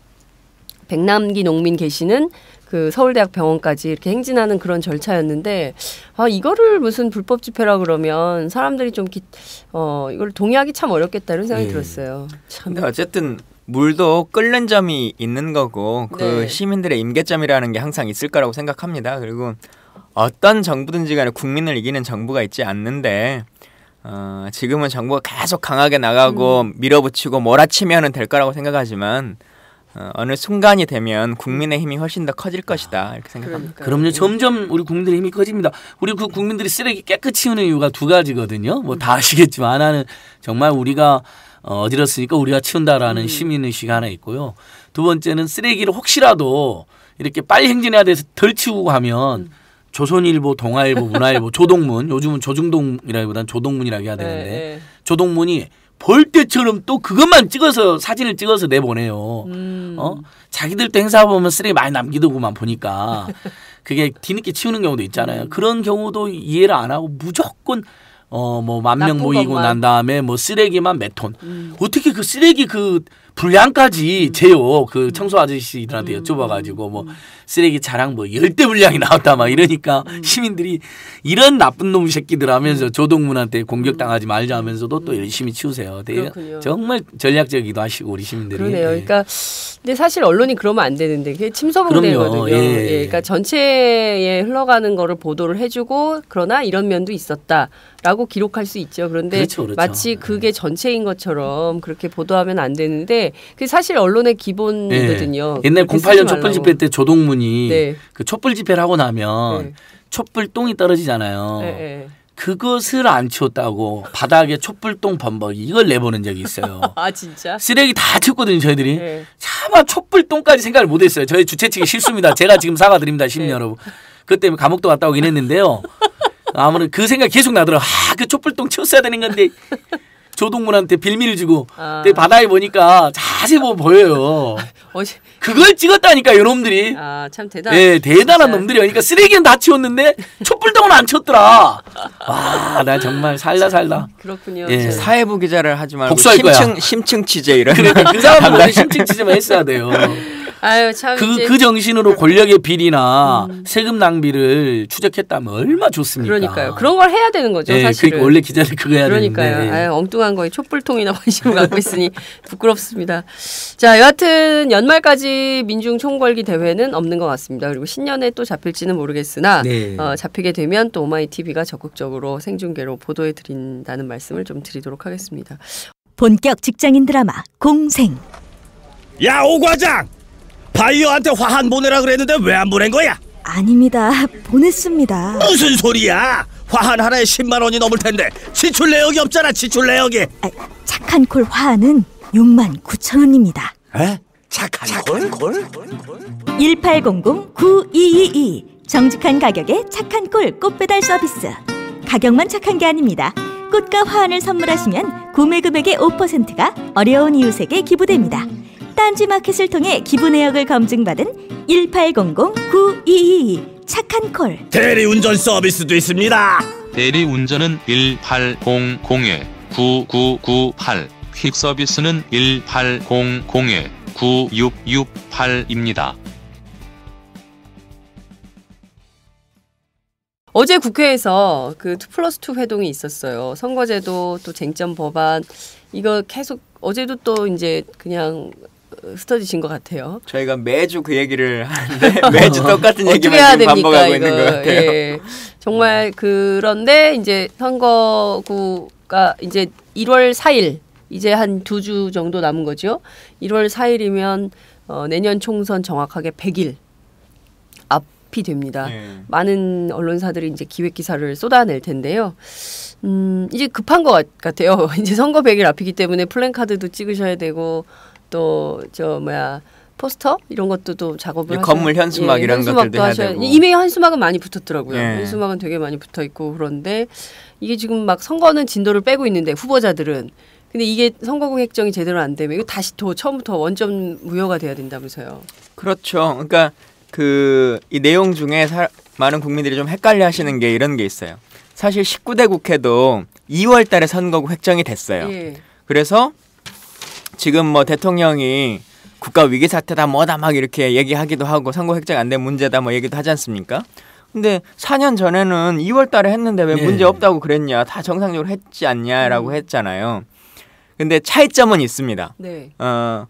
백남기 농민 계시는 그 서울대학병원까지 이렇게 행진하는 그런 절차였는데 아 이거를 무슨 불법 집회라 그러면 사람들이 좀 어, 이걸 동의하기 참 어렵겠다 이런 생각이 예. 들었어요. 참. 근데 어쨌든 물도 끓는 점이 있는 거고 그 네. 시민들의 임계점이라는 게 항상 있을 거라고 생각합니다. 그리고 어떤 정부든지 간에 국민을 이기는 정부가 있지 않는데 어, 지금은 정부가 계속 강하게 나가고 음. 밀어붙이고 몰아치면은 될 거라고 생각하지만 어, 느 순간이 되면 국민의 힘이 훨씬 더 커질 것이다 이렇게 생각합니다. 그럼요 점점 우리 국민들의 힘이 커집니다. 우리 그 국민들이 쓰레기 깨끗이 치우는 이유가 두 가지거든요. 뭐 다 아시겠지만 하나는 정말 우리가 어, 어지럽으니까 어 우리가 치운다라는 음. 시민의식 하나 있고요. 두 번째는 쓰레기를 혹시라도 이렇게 빨리 행진해야 돼서 덜 치우고 가면 음. 조선일보, 동아일보, 문화일보, 조동문 요즘은 조중동이라기보다는 조동문이라고 해야 되는데 네. 네. 조동문이 볼 때처럼 또 그것만 찍어서 사진을 찍어서 내보내요. 음. 어? 자기들도 행사 보면 쓰레기 많이 남기더구만 보니까 그게 뒤늦게 치우는 경우도 있잖아요. 음. 그런 경우도 이해를 안 하고 무조건 어 뭐만명 모이고 것만. 난 다음에 뭐 쓰레기만 몇 톤. 음. 어떻게 그 쓰레기 그 불량까지 음. 제요 그 청소 아저씨들한테 음. 여쭤봐가지고 뭐 쓰레기 자랑 뭐 열대 불량이 나왔다 막 이러니까 음. 시민들이 이런 나쁜 놈 새끼들 하면서 조동문한테 공격당하지 말자 하면서도 또 열심히 치우세요. 네, 그렇 정말 전략적이기도 하시고 우리 시민들이. 그러네요. 네. 그러니까 근데 사실 언론이 그러면 안 되는데 그게 침소봉대거든요. 예. 예. 그러니까 전체에 흘러가는 거를 보도를 해주고 그러나 이런 면도 있었다라고 기록할 수 있죠. 그런데 그렇죠, 그렇죠. 마치 그게 네. 전체인 것처럼 그렇게 보도하면 안 되는데 그 사실 언론의 기본이거든요. 예. 옛날 08년 그 촛불 집회 때 조동문이 네. 그 촛불 집회를 하고 나면 네. 촛불 똥이 떨어지잖아요. 예, 예. 그것을 안 치웠다고 바닥에 촛불똥 범벅이 이걸 내보는 적이 있어요. 아 진짜? 쓰레기 다 치웠거든요 저희들이. 네. 차마 촛불똥까지 생각을 못했어요. 저희 주최 측의 실수입니다. 제가 지금 사과드립니다 네. 시민 여러분. 그 때문에 감옥도 갔다 오긴 했는데요. 아무래도 그 생각 계속 나더라고요. 아, 그 촛불똥 치웠어야 되는 건데 조동문한테 빌미를 주고 아. 바다에 보니까 자세히 보면 뭐 보여요. 어제 그걸 찍었다니까 이놈들이. 아참 대단. 예 대단한 놈들이야. 그러니까 쓰레기는 다 치웠는데 촛불동은 안 쳤더라. 와나 정말 살다 살다. 그렇군요. 예 사회부 기자를 하지 말고 심층 거야. 심층 취재 이런. 그러그 사람들은 심층 취재만 했어야 돼요. 아유, 참 그, 그 정신으로 권력의 비리나 음. 세금 낭비를 추적했다면 얼마 좋습니까? 그러니까요. 그런 걸 해야 되는 거죠. 네, 사실 그, 원래 기자는 그거 해야 그러니까요. 되는데. 예. 아유, 엉뚱한 거에 촛불통이나 관심을 뭐 갖고 있으니 부끄럽습니다. 자, 여하튼 연말까지 민중 총궐기 대회는 없는 것 같습니다. 그리고 신년에 또 잡힐지는 모르겠으나 네. 어, 잡히게 되면 또 오마이TV가 적극적으로 생중계로 보도해 드린다는 말씀을 좀 드리도록 하겠습니다. 본격 직장인 드라마 공생. 야 오과장 바이어한테 화한 보내라 그랬는데 왜 안 보낸 거야? 아닙니다. 보냈습니다. 무슨 소리야? 화한 하나에 10만 원이 넘을 텐데 지출 내역이 없잖아 지출 내역이. 아, 착한 콜 화한은 6만 9천 원입니다. 에? 착한, 착한 콜? 콜? 1800-9222 정직한 가격에 착한 콜 꽃배달 서비스. 가격만 착한 게 아닙니다. 꽃과 화환을 선물하시면 구매 금액의 5%가 어려운 이웃에게 기부됩니다. 딴지 마켓을 통해 기부 내역을 검증받은 1800-9222 착한 콜 대리운전 서비스도 있습니다 대리운전은 1800-9998 퀵서비스는 1800-9668입니다 어제 국회에서 그2 플러스 2 회동이 있었어요. 선거제도 또 쟁점 법안 이거 계속 어제도 또 이제 그냥 스터디신것 같아요. 저희가 매주 그 얘기를 하는데 매주 똑같은 얘기만 됩니까, 반복하고 이거. 있는 것 같아요. 예. 정말 음. 그런데 이제 선거구가 이제 1월 4일 이제 한 두 주 정도 남은 거죠. 1월 4일이면 어, 내년 총선 정확하게 100일 앞이 됩니다. 예. 많은 언론사들이 이제 기획 기사를 쏟아낼 텐데요. 음, 이제 급한 것 같아요. 이제 선거 100일 앞이기 때문에 플랜카드도 찍으셔야 되고 또저 뭐야 포스터 이런 것도 또 작업을 하 건물 현수막 예, 이런 것들도 해야 되고 이메일 현수막은 많이 붙었더라고요. 예. 현수막은 되게 많이 붙어 있고 그런데 이게 지금 막 선거는 진도를 빼고 있는데 후보자들은 근데 이게 선거구 획정이 제대로 안 되면 이거 다시 또 처음부터 원점 무효가 돼야 된다면서요. 그렇죠. 그러니까 그 이 내용 중에 사, 많은 국민들이 좀 헷갈려 하시는 게 이런 게 있어요. 사실 19대 국회도 2월 달에 선거구 획정이 됐어요. 예. 그래서 지금 뭐 대통령이 국가 위기 사태다 뭐다 막 이렇게 얘기하기도 하고 선거 획정안 된 문제다 뭐 얘기도 하지 않습니까? 근데 4년 전에는 2월 달에 했는데 왜 예. 문제 없다고 그랬냐? 다 정상적으로 했지 않냐라고 음. 했잖아요. 근데 차이점은 있습니다. 네. 어,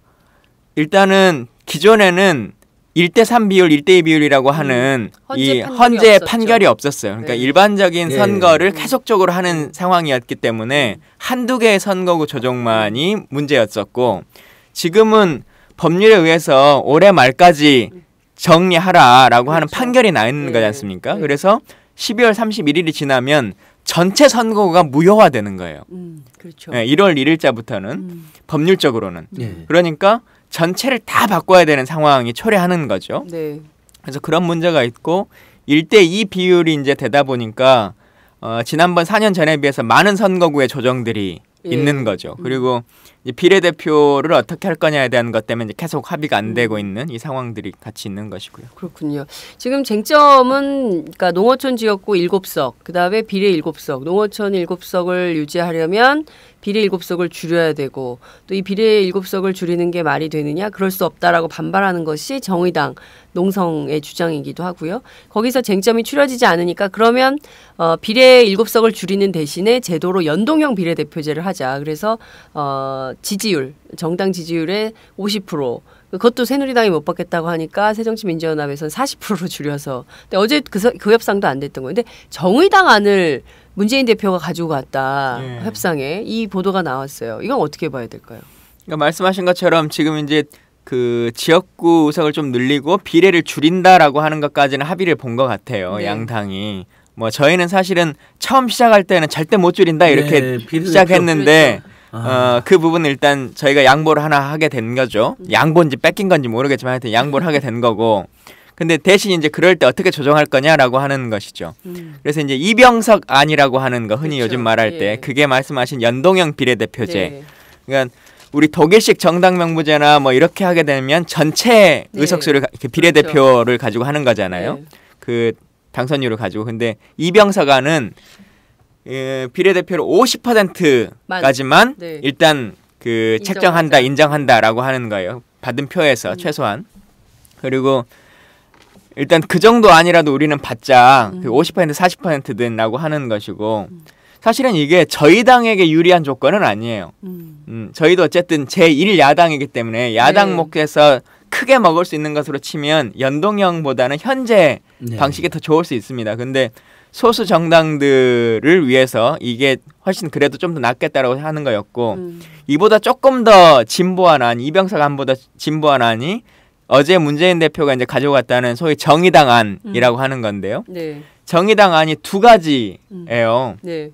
일단은 기존에는 1대3 비율, 1대2 비율이라고 음, 하는 헌재 이 헌재 없었죠. 판결이 없었어요. 그러니까 네. 일반적인 네. 선거를 계속적으로 하는 상황이었기 때문에 한두 개의 선거구 조정만이 문제였었고 지금은 법률에 의해서 올해 말까지 정리하라라고 그렇죠. 하는 판결이 나 있는 네. 거지 않습니까? 네. 그래서 12월 31일이 지나면 전체 선거구가 무효화되는 거예요. 음, 그렇죠. 네, 1월 1일자부터는 음. 법률적으로는. 네. 그러니까 전체를 다 바꿔야 되는 상황이 초래하는 거죠. 네. 그래서 그런 문제가 있고 1대2 비율이 이제 되다 보니까 어, 지난번 4년 전에 비해서 많은 선거구의 조정들이 예. 있는 거죠. 음. 그리고 비례대표를 어떻게 할 거냐에 대한 것 때문에 계속 합의가 안 되고 음. 있는 이 상황들이 같이 있는 것이고요. 그렇군요. 지금 쟁점은 그러니까 농어촌 지역구 일곱 석 그다음에 비례 일곱 석 농어촌 일곱 석을 유지하려면 비례 일곱 석을 줄여야 되고 또 이 비례 일곱 석을 줄이는 게 말이 되느냐? 그럴 수 없다라고 반발하는 것이 정의당 농성의 주장이기도 하고요. 거기서 쟁점이 추려지지 않으니까 그러면 어, 비례 일곱 석을 줄이는 대신에 제도로 연동형 비례대표제를 하자. 그래서 어 지지율 정당 지지율의 50% 그것도 새누리당이 못 받겠다고 하니까 새정치민주연합에서는 40%로 줄여서 근데 어제 그, 그 협상도 안 됐던 거예요. 근데 정의당 안을 문재인 대표가 가지고 갔다 네. 협상에 이 보도가 나왔어요. 이건 어떻게 봐야 될까요? 그러니까 말씀하신 것처럼 지금 이제 그 지역구 의석을 좀 늘리고 비례를 줄인다라고 하는 것까지는 합의를 본 것 같아요. 네. 양당이 뭐 저희는 사실은 처음 시작할 때는 절대 못 줄인다 이렇게 네, 시작했는데 그렇죠. 아. 어, 그 부분은 일단 저희가 양보를 하나 하게 된 거죠. 음. 양보인지 뺏긴 건지 모르겠지만 하여튼 양보를 하게 된 거고. 근데 대신 이제 그럴 때 어떻게 조정할 거냐라고 하는 것이죠. 음. 그래서 이제 이병석 안이라고 하는 거 흔히 그렇죠. 요즘 말할 예. 때 그게 말씀하신 연동형 비례대표제. 네. 그러니까 우리 독일식 정당 명부제나 뭐 이렇게 하게 되면 전체 네. 의석수를 그렇죠. 비례대표를 그렇죠. 가지고 하는 거잖아요. 네. 그 당선율을 가지고 근데 이병석 안은 예, 비례대표를 50%까지만 네. 일단 그 책정한다, 인정한다라고 하는 거예요. 받은 표에서 음. 최소한. 그리고 일단 그 정도 아니라도 우리는 받자 그 음. 50% 40%된라고 하는 것이고 음. 사실은 이게 저희 당에게 유리한 조건은 아니에요. 음. 음 저희도 어쨌든 제1 야당이기 때문에 야당 네. 목에서 크게 먹을 수 있는 것으로 치면 연동형보다는 현재 네. 방식이 더 좋을 수 있습니다. 근데 소수 정당들을 위해서 이게 훨씬 그래도 좀 더 낫겠다라고 하는 거였고 음. 이보다 조금 더 진보한 안 이병석 안보다 진보한 안이 어제 문재인 대표가 이제 가져갔다는 소위 정의당 안이라고 음. 하는 건데요. 네. 정의당 안이 두 가지예요. 음. 네.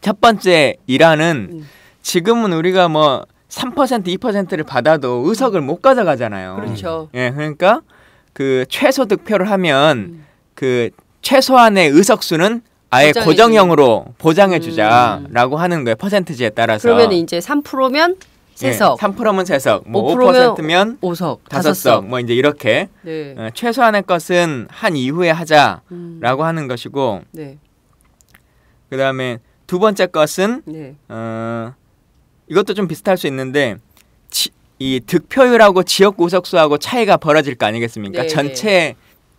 첫 번째 일안은 음. 지금은 우리가 뭐 3% 2%를 받아도 의석을 못 가져가잖아요. 그렇죠. 예, 그러니까 그 최소 득표를 하면 음. 그 최소한의 의석수는 아예 고정형으로 보장해 주자라고 음. 하는 거예요. 퍼센트지에 따라서. 그러면 이제 3%면 예, 세석. 네, 3%면 세석, 뭐 5%면 5석, 5석, 뭐 이제 이렇게 네. 어, 최소한의 것은 한 이후에 하자라고 음. 하는 것이고, 네. 그 다음에 두 번째 것은 네. 어, 이것도 좀 비슷할 수 있는데 지, 이 득표율하고 지역 구석수하고 차이가 벌어질 거 아니겠습니까? 네, 네. 전체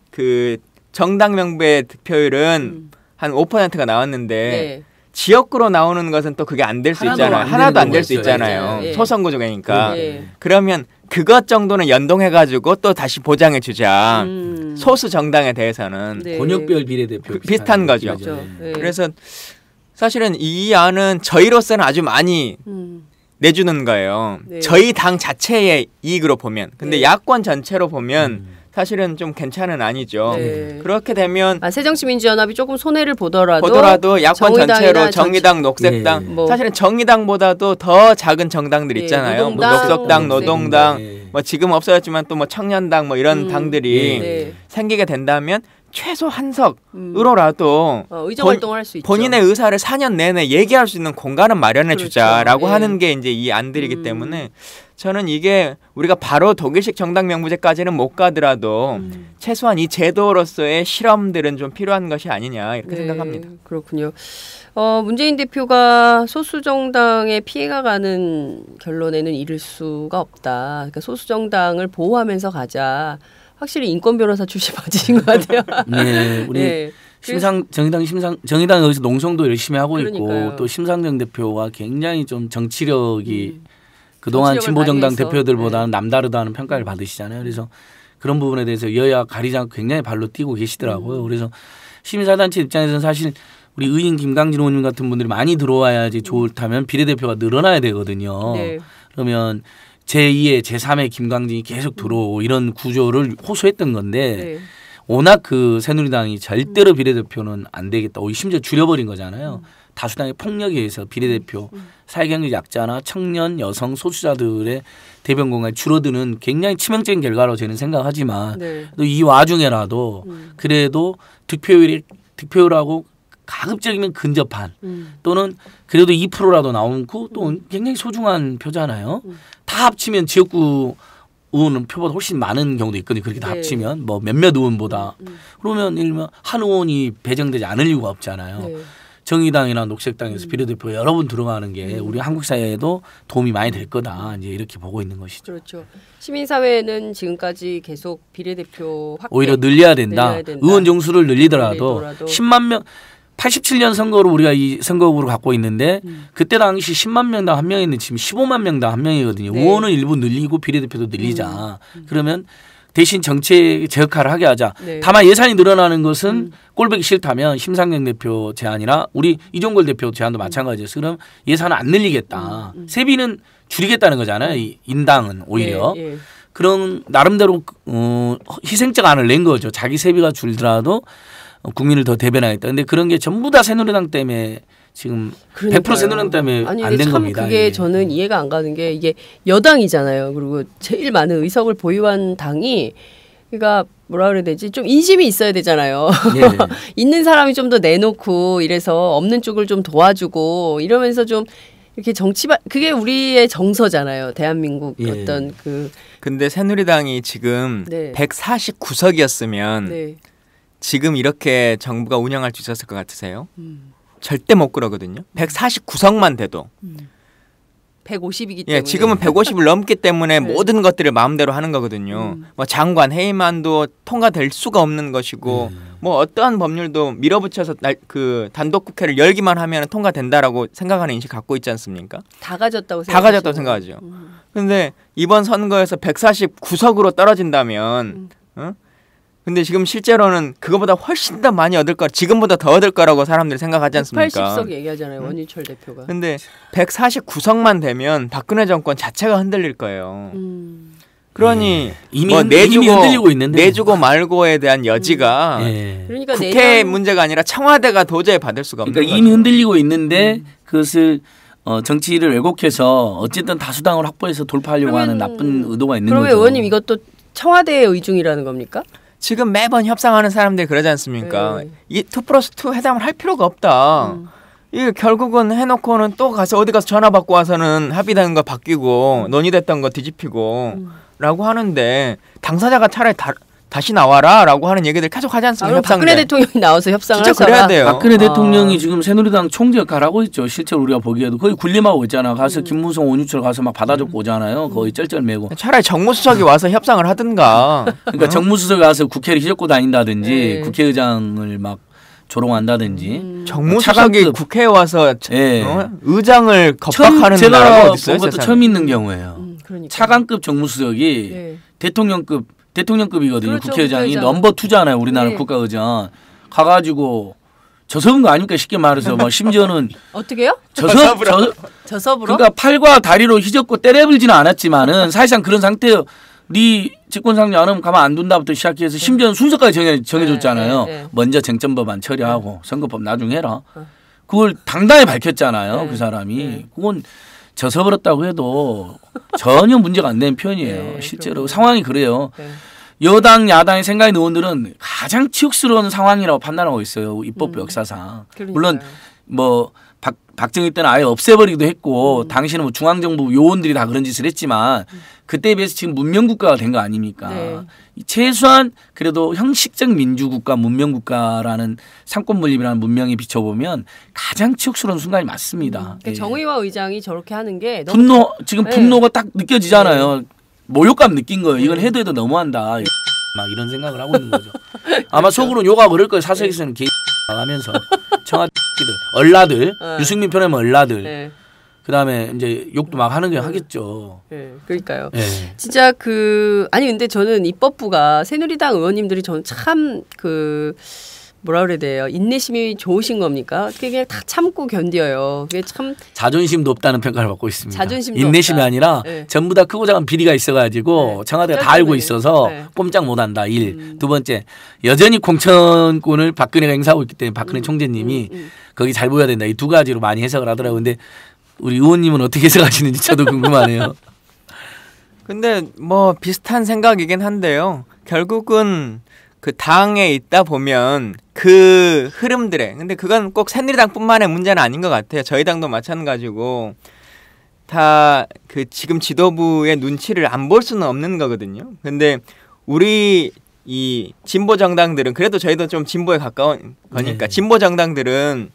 그 정당 명부의 득표율은 음. 한 5%가 나왔는데 네. 지역구로 나오는 것은 또 그게 안 될 수 있잖아요. 하나도 안 될 수 있잖아요. 예. 소선거구이니까 예. 네. 그러면 그것 정도는 연동해가지고 또 다시 보장해 주자. 음. 소수 정당에 대해서는 네. 권역별 비례대표 그, 비슷한, 거죠. 그 네. 그래서 사실은 이 안은 저희로서는 아주 많이 음. 내주는 거예요. 네. 저희 당 자체의 이익으로 보면, 근데 네. 야권 전체로 보면. 음. 사실은 좀 괜찮은 아니죠. 네. 그렇게 되면 아, 새정치민주연합이 조금 손해를 보더라도 보더라도 야권 전체로 정의당, 정의 녹색당 예. 뭐. 사실은 정의당보다도 더 작은 정당들 예, 있잖아요. 예. 뭐 녹색당, 뭐 노동당, 네. 뭐 지금 없어졌지만 또 뭐 청년당 뭐 이런 음. 당들이 네. 생기게 된다면 최소 한석으로라도 음. 어, 의정 활동을 할 수 있죠. 본인의 의사를 4년 내내 얘기할 수 있는 공간을 마련해 주자라고 그렇죠. 예. 하는 게 이제 이 안들이기 음. 때문에 저는 이게 우리가 바로 독일식 정당 명부제까지는 못 가더라도 음. 최소한 이 제도로서의 실험들은 좀 필요한 것이 아니냐 이렇게 네, 생각합니다. 그렇군요. 어, 문재인 대표가 소수 정당의 피해가 가는 결론에는 이를 수가 없다. 그러니까 소수 정당을 보호하면서 가자. 확실히 인권 변호사 출신 맞으신 것 같아요. 네, 우리 네. 심상 정의당 심상 정의당 여기서 농성도 열심히 하고 그러니까요. 또 심상정 대표가 굉장히 좀 정치력이 음. 그동안 진보 정당 대표들보다는 네. 남다르다는 평가를 받으시잖아요. 그래서 그런 부분에 대해서 여야 가리지 않고 굉장히 발로 뛰고 계시더라고요. 음. 그래서 시민사단체 입장에서는 사실 우리 의인 김강진 의원님 같은 분들이 많이 들어와야지 좋다면 비례대표가 늘어나야 되거든요. 네. 그러면 제2의 제3의 김광진이 계속 들어오고 음. 이런 구조를 호소했던 건데 네. 워낙 그 새누리당이 절대로 음. 비례대표는 안 되겠다. 오히려 심지어 줄여버린 거잖아요. 음. 다수당의 폭력에 의해서 비례대표, 음. 사회경제 약자나 청년, 여성, 소수자들의 대변 공간이 줄어드는 굉장히 치명적인 결과로 저는 생각하지만 네. 또이 와중에라도 음. 그래도 득표율이 득표율하고 가급적이면 근접한 음. 또는 그래도 2%라도 나오고 또 음. 굉장히 소중한 표잖아요. 음. 다 합치면 지역구 의원 은 표보다 훨씬 많은 경우도 있거든요. 그렇게 다 네. 합치면 뭐 몇몇 의원보다 음. 음. 그러면 일면 한 의원이 배정되지 않을 이유가 없잖아요. 네. 정의당이나 녹색당에서 음. 비례대표 여러 분 들어가는 게 우리 한국 사회에도 도움이 많이 될 거다 이제 이렇게 보고 있는 것이죠. 그렇죠. 시민사회는 지금까지 계속 비례대표 확대 오히려 늘려야 된다. 늘려야 된다. 의원 정수를 늘리더라도, 늘리더라도 10만 명 87년 선거를 우리가 이선거구를 갖고 있는데 음. 그때 당시 10만 명당 한 명인데 이 지금 15만 명당 한 명이거든요. 네. 의원은 일부 늘리고 비례대표도 늘리자. 음. 음. 그러면 대신 정책 제 역할을 하게 하자. 네. 다만 예산이 늘어나는 것은 음. 꼴보기 싫다면 심상경 대표 제안이나 우리 이종걸 대표 제안도 음. 마찬가지였어요. 그럼 예산을 안 늘리겠다. 음, 세비는 줄이겠다는 거잖아요. 이 인당은 오히려. 네. 예. 그런 나름대로 그, 어, 희생적 안을 낸 거죠. 자기 세비가 줄더라도 어, 국민을 더 대변하겠다. 그런데 그런 게 전부 다 새누리당 때문에 지금 그러니까요. 100% 새누리당 때문에 안 된 겁니다. 그게 예. 저는 음. 이해가 안 가는 게 이게 여당이잖아요. 그리고 제일 많은 의석을 보유한 당이 그러니까 뭐라 그래야 되지? 좀 인심이 있어야 되잖아요. 네. 있는 사람이 좀 더 내놓고 이래서 없는 쪽을 좀 도와주고 이러면서 좀 이렇게 정치 바... 그게 우리의 정서잖아요. 대한민국 예. 어떤 그 근데 새누리당이 지금 네. 149석이었으면 네. 지금 이렇게 정부가 운영할 수 있었을 것 같으세요? 음. 절대 못 그러거든요. 149석만 돼도. 음. 150이기 예, 때문에. 지금은 150을 넘기 때문에 네. 모든 것들을 마음대로 하는 거거든요. 음. 뭐 장관 해임안도 통과될 수가 없는 것이고 음. 뭐 어떠한 법률도 밀어붙여서 날, 그 단독 국회를 열기만 하면 통과된다라고 생각하는 인식 갖고 있지 않습니까? 다 가졌다고 생각. 다 가졌다고 생각하죠. 음. 근데 이번 선거에서 149석으로 떨어진다면 어? 근데 지금 실제로는 그거보다 훨씬 더 많이 얻을 거, 지금보다 더 얻을 거라고 사람들이 생각하지 않습니까? 80석 얘기하잖아요, 음. 원유철 대표가. 근데 149석만 되면 박근혜 정권 자체가 흔들릴 거예요. 음. 그러니 네. 이미, 뭐 내주고, 이미 흔들리고 있는데 내주고 말고에 대한 여지가 음. 네. 그러니까 국회 문제가 아니라 청와대가 도저히 받을 수가 그러니까 없는 그러니까 이미 거죠. 흔들리고 있는데 음. 그것을 어, 정치를 왜곡해서 어쨌든 다수당을 확보해서 돌파하려고 하는 나쁜 음. 의도가 있는 그럼 거죠. 그럼 의원님 이것도 청와대의 의중이라는 겁니까? 지금 매번 협상하는 사람들이 그러지 않습니까? 네. 이투 플러스 투 회담을 할 필요가 없다. 음. 이 결국은 해놓고는 또 가서 어디 가서 전화 받고 와서는 합의된 거 바뀌고 음. 논의됐던 거 뒤집히고 음. 라고 하는데 당사자가 차라리 다, 다시 나와라라고 하는 얘기들 계속 하지 아, 않습니까? 아, 박근혜 대통령이 나와서 협상을 진짜 그래야 돼요. 박근혜 아. 대통령이 지금 새누리당 총재 역할하고 있죠. 실제 우리가 보기에도 거의 군림하고 있잖아. 가서 음. 김무성 원유철 가서 막 받아줬고 잖아요 거의 쩔쩔매고. 차라리 정무수석이 와서 협상을 하든가. 그러니까 어? 정무수석이 와서 국회를 휘젓고 다닌다든지 네. 국회의장을 막 조롱한다든지 음. 정무수석이 국회에 와서 네. 어? 의장을 겁박하는 제가 본 것도 처음 있는 경우예요. 음, 그러니까. 차관급 정무수석이 네. 대통령급 대통령급이거든요. 그렇죠, 국회의장이 국회의장. 넘버 투잖아요. 우리나라 네. 국가의장 가가지고 저서인 거 아닙니까 쉽게 말해서 막 뭐 심지어는 어떻게요? 저서 저서로 그러니까 팔과 다리로 휘젓고 때려불지는 않았지만은 사실상 그런 상태요. 네 직권상정 안 하면 가만 안 둔다부터 시작해서 네. 심지어는 순서까지 정해 정해줬잖아요. 네, 네, 네. 먼저 쟁점법안 처리하고 네. 선거법 나중에 해라. 그걸 당당히 밝혔잖아요. 그 사람이 그건 저서버렸다고 해도 전혀 문제가 안 되는 표현이에요. 네, 실제로 그렇구나. 상황이 그래요. 네. 여당 야당의 생각인 의원들은 가장 치욕스러운 상황이라고 판단하고 있어요. 입법 음, 역사상. 그러니까요. 물론 뭐 박, 박정희 때는 아예 없애버리기도 했고 음. 당시는 뭐 중앙정부 요원들이 다 그런 짓을 했지만 음. 그때에 비해서 지금 문명국가가 된 거 아닙니까? 네. 최소한 그래도 형식적 민주국가 문명국가라는 상권 물립이라는 문명에 비춰보면 가장 치욕스러운 순간이 맞습니다. 음. 그러니까 예. 정의와 의장이 저렇게 하는 게 분노 지금 네. 분노가 딱 네. 느껴지잖아요. 모욕감 느낀 거예요. 이건 네. 해도 해도 너무한다. 막 이런 생각을 하고 있는 거죠. 아마 속으로는 요가 그럴 걸 사석에서는 개 하면서 청아들 얼라들 네. 유승민 편에면 얼라들 네. 그다음에 이제 욕도 막 하는 게 네. 하겠죠. 네, 그러니까요. 네. 진짜 그 아니 근데 저는 입법부가 새누리당 의원님들이 저는 참그 뭐라 그래야 돼요? 인내심이 좋으신 겁니까? 어게 그냥 다 참고 견뎌요. 그게 참 자존심도 없다는 평가를 받고 있습니다. 자존심 인내심이 없다. 아니라 네. 전부 다 크고 작은 비리가 있어가지고 네. 청와대가 다 알고 있어서 네. 꼼짝 못한다. 일두 음. 번째 여전히 공천권을 박근혜가 행사하고 있기 때문에 박근혜 음. 총재님이 음. 음. 거기 잘 보여야 된다. 이 두 가지로 많이 해석을 하더라고요. 근데 우리 의원님은 어떻게 해석하시는지 저도 궁금하네요. 근데 뭐 비슷한 생각이긴 한데요. 결국은 그 당에 있다 보면 그 흐름들에 근데 그건 꼭 새누리당뿐만의 문제는 아닌 것 같아요. 저희 당도 마찬가지고 다 그 지금 지도부의 눈치를 안 볼 수는 없는 거거든요. 근데 우리 이 진보 정당들은 그래도 저희도 좀 진보에 가까운 거니까 네. 진보 정당들은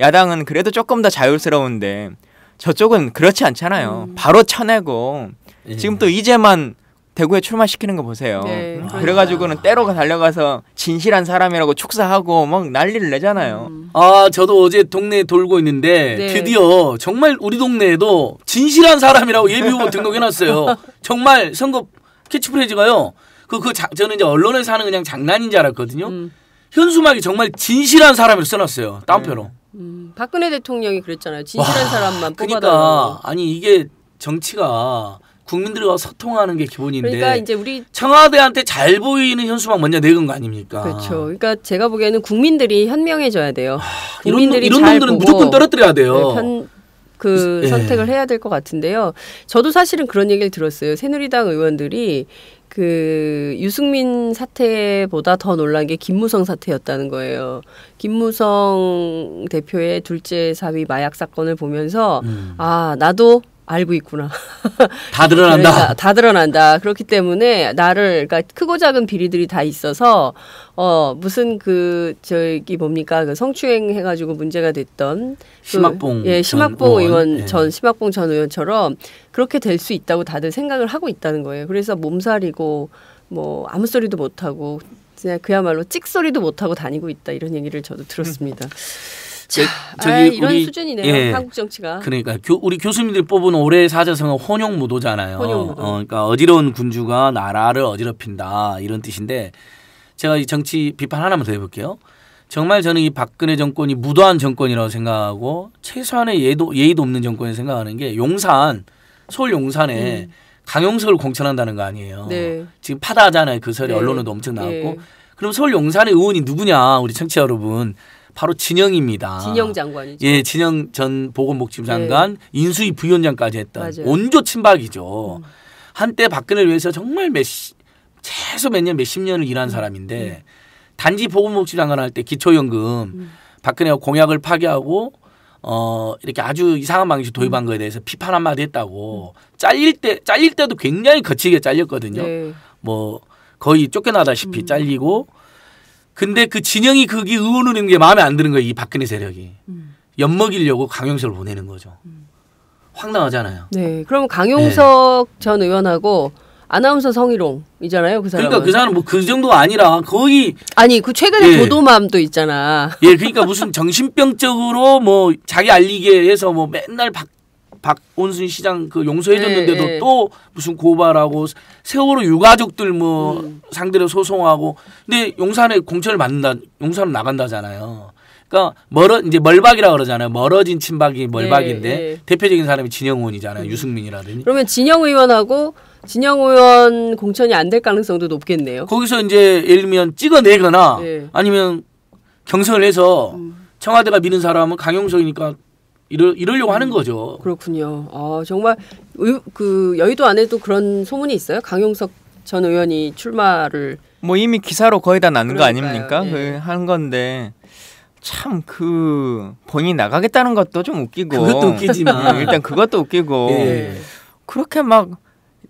야당은 그래도 조금 더 자율스러운데 저쪽은 그렇지 않잖아요. 음. 바로 쳐내고 네. 지금 또 이제만 대구에 출마시키는 거 보세요. 네, 아, 그래가지고는 때로가 달려가서 진실한 사람이라고 축사하고 막 난리를 내잖아요. 음. 아 저도 어제 동네 돌고 있는데 네. 드디어 정말 우리 동네에도 진실한 사람이라고 예비후보 등록해놨어요. 정말 선거 캐치프레이즈가요. 그그 그 저는 이제 언론에서 하는 그냥 장난인 줄 알았거든요. 음. 현수막이 정말 진실한 사람으로 써놨어요. 딴표로. 네. 음. 박근혜 대통령이 그랬잖아요. 진실한 와, 사람만 뽑아달라. 그러니까 아니 이게 정치가 국민들과 소통하는 게 기본인데 그러니까 이제 우리 청와대한테 잘 보이는 현수막 먼저 내건 거 아닙니까? 그렇죠. 그러니까 제가 보기에는 국민들이 현명해져야 돼요. 하, 아, 국민들이 이런, 이런 놈들은 무조건 떨어뜨려야 돼요. 네, 편, 그 예. 선택을 해야 될 것 같은데요. 저도 사실은 그런 얘기를 들었어요. 새누리당 의원들이 그 유승민 사태보다 더 놀란 게 김무성 사태였다는 거예요. 김무성 대표의 둘째 사위 마약 사건을 보면서 음. 아 나도 알고 있구나. 다 드러난다. 그러니까 다 드러난다. 그렇기 때문에 나를 그러니까 크고 작은 비리들이 다 있어서 어 무슨 그 저기 뭡니까 그 성추행 해가지고 문제가 됐던 그 심학봉 그, 예 심학봉 의원 예. 전 심학봉 전 의원처럼 그렇게 될 수 있다고 다들 생각을 하고 있다는 거예요. 그래서 몸살이고 뭐 아무 소리도 못 하고 그냥 그야말로 찍소리도 못 하고 다니고 있다 이런 얘기를 저도 들었습니다. 자, 네, 아, 저기 아, 이런 우리, 수준이네요. 예, 한국 정치가. 그러니까 교, 우리 교수님들 뽑은 올해 사자성어 혼용 무도잖아요. 혼용 무도. 어, 그러니까 어지러운 군주가 나라를 어지럽힌다 이런 뜻인데 제가 이 정치 비판 하나만 더 해볼게요. 정말 저는 이 박근혜 정권이 무도한 정권이라고 생각하고 최소한의 예도, 예의도 없는 정권이 생각하는 게 용산 서울 용산에 음. 강용석을 공천한다는 거 아니에요. 네. 지금 파다하잖아요. 그설이 네. 언론에도 엄청 나왔고. 네. 그럼 서울 용산의 의원이 누구냐 우리 청취자 여러분 바로 진영입니다. 진영 장관이죠. 예, 진영 전 보건복지부 장관, 네. 예. 인수위 부위원장까지 했던 맞아요. 온조 친박이죠. 음. 한때 박근혜를 위해서 정말 몇 시, 최소 몇 년, 몇 십 년을 일한 음. 사람인데 음. 단지 보건복지부 장관 할 때 기초연금 음. 박근혜가 공약을 파기하고 어 이렇게 아주 이상한 방식 도입한 거에 대해서 비판 한마디 했다고 음. 잘릴 때 잘릴 때도 굉장히 거칠게 잘렸거든요. 네. 뭐 거의 쫓겨나다시피 잘리고 근데 그 진영이 그게 의원으 있는 게 마음에 안 드는 거예요. 이 박근혜 세력이. 음. 엿먹이려고 강용석을 보내는 거죠. 음. 황당하잖아요. 네. 그러면 강용석 네. 전 의원하고 아나운서 성희롱이잖아요. 그 사람. 그러니까 그 사람 은뭐 그 정도가 아니라 거의 아니 그 최근에 예. 도도맘도 있잖아. 예, 그러니까 무슨 정신병적으로 뭐 자기 알리게 해서 뭐 맨날 박 박원순 시장 그 용서해줬는데도 네, 네, 또 무슨 고발하고 세월호 유가족들 뭐 음. 상대로 소송하고 근데 용산에 공천을 받는다 용산으로 나간다잖아요. 그러니까 멀어 이제 멀박이라 그러잖아요. 멀어진 친박이 멀박인데 네, 네. 대표적인 사람이 진영 의원이잖아요. 음. 유승민이라든지. 그러면 진영 의원하고 진영 의원 공천이 안 될 가능성도 높겠네요. 거기서 이제 예를 들면 찍어내거나 네. 아니면 경선을 해서 음. 청와대가 믿는 사람은 강용석이니까 이러, 이러려고 하는 거죠. 그렇군요. 아, 정말 그 여의도 안에도 그런 소문이 있어요. 강용석 전 의원이 출마를 뭐 이미 기사로 거의 다 나는 거 아닙니까? 네. 그하 건데 참 그 본인 나가겠다는 것도 좀 웃기고 그것도 웃기지만 네, 일단 그것도 웃기고 네. 그렇게 막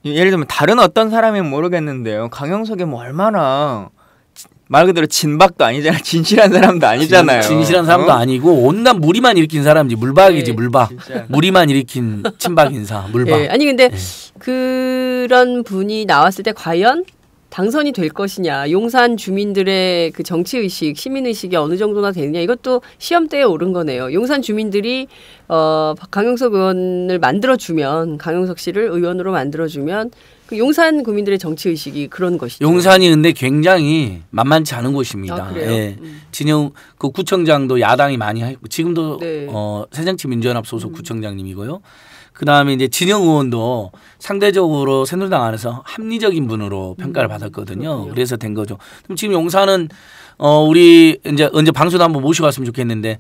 예를 들면 다른 어떤 사람이 모르겠는데요. 강영석이 뭐 얼마나 말 그대로 진박도 아니잖아. 진실한 사람도 아니잖아요. 진, 실한 사람도 어? 아니고 온난 무리만 일으킨 사람이지 물박이지 네, 물박. 진짜. 무리만 일으킨 친박 인사 물박. 네, 아니 근데 네. 그런 분이 나왔을 때 과연 당선이 될 것이냐, 용산 주민들의 그 정치 의식, 시민 의식이 어느 정도나 되느냐 이것도 시험대에 오른 거네요. 용산 주민들이 어 강용석 의원을 만들어 주면 강용석 씨를 의원으로 만들어 주면 그 용산 구민들의 정치 의식이 그런 것이죠. 용산이 근데 굉장히 만만치 않은 곳입니다. 아, 예. 음. 진영 그 구청장도 야당이 많이 했고 지금도 네. 어 새정치 민주연합 소속 음. 구청장님이고요. 그다음에 이제 진영 의원도 상대적으로 새누리당 안에서 합리적인 분으로 평가를 음, 받았거든요. 그 그래서 된 거죠. 그럼 지금 용산은 어 우리 이제 언제 방송도 한번 모셔고으면 좋겠는데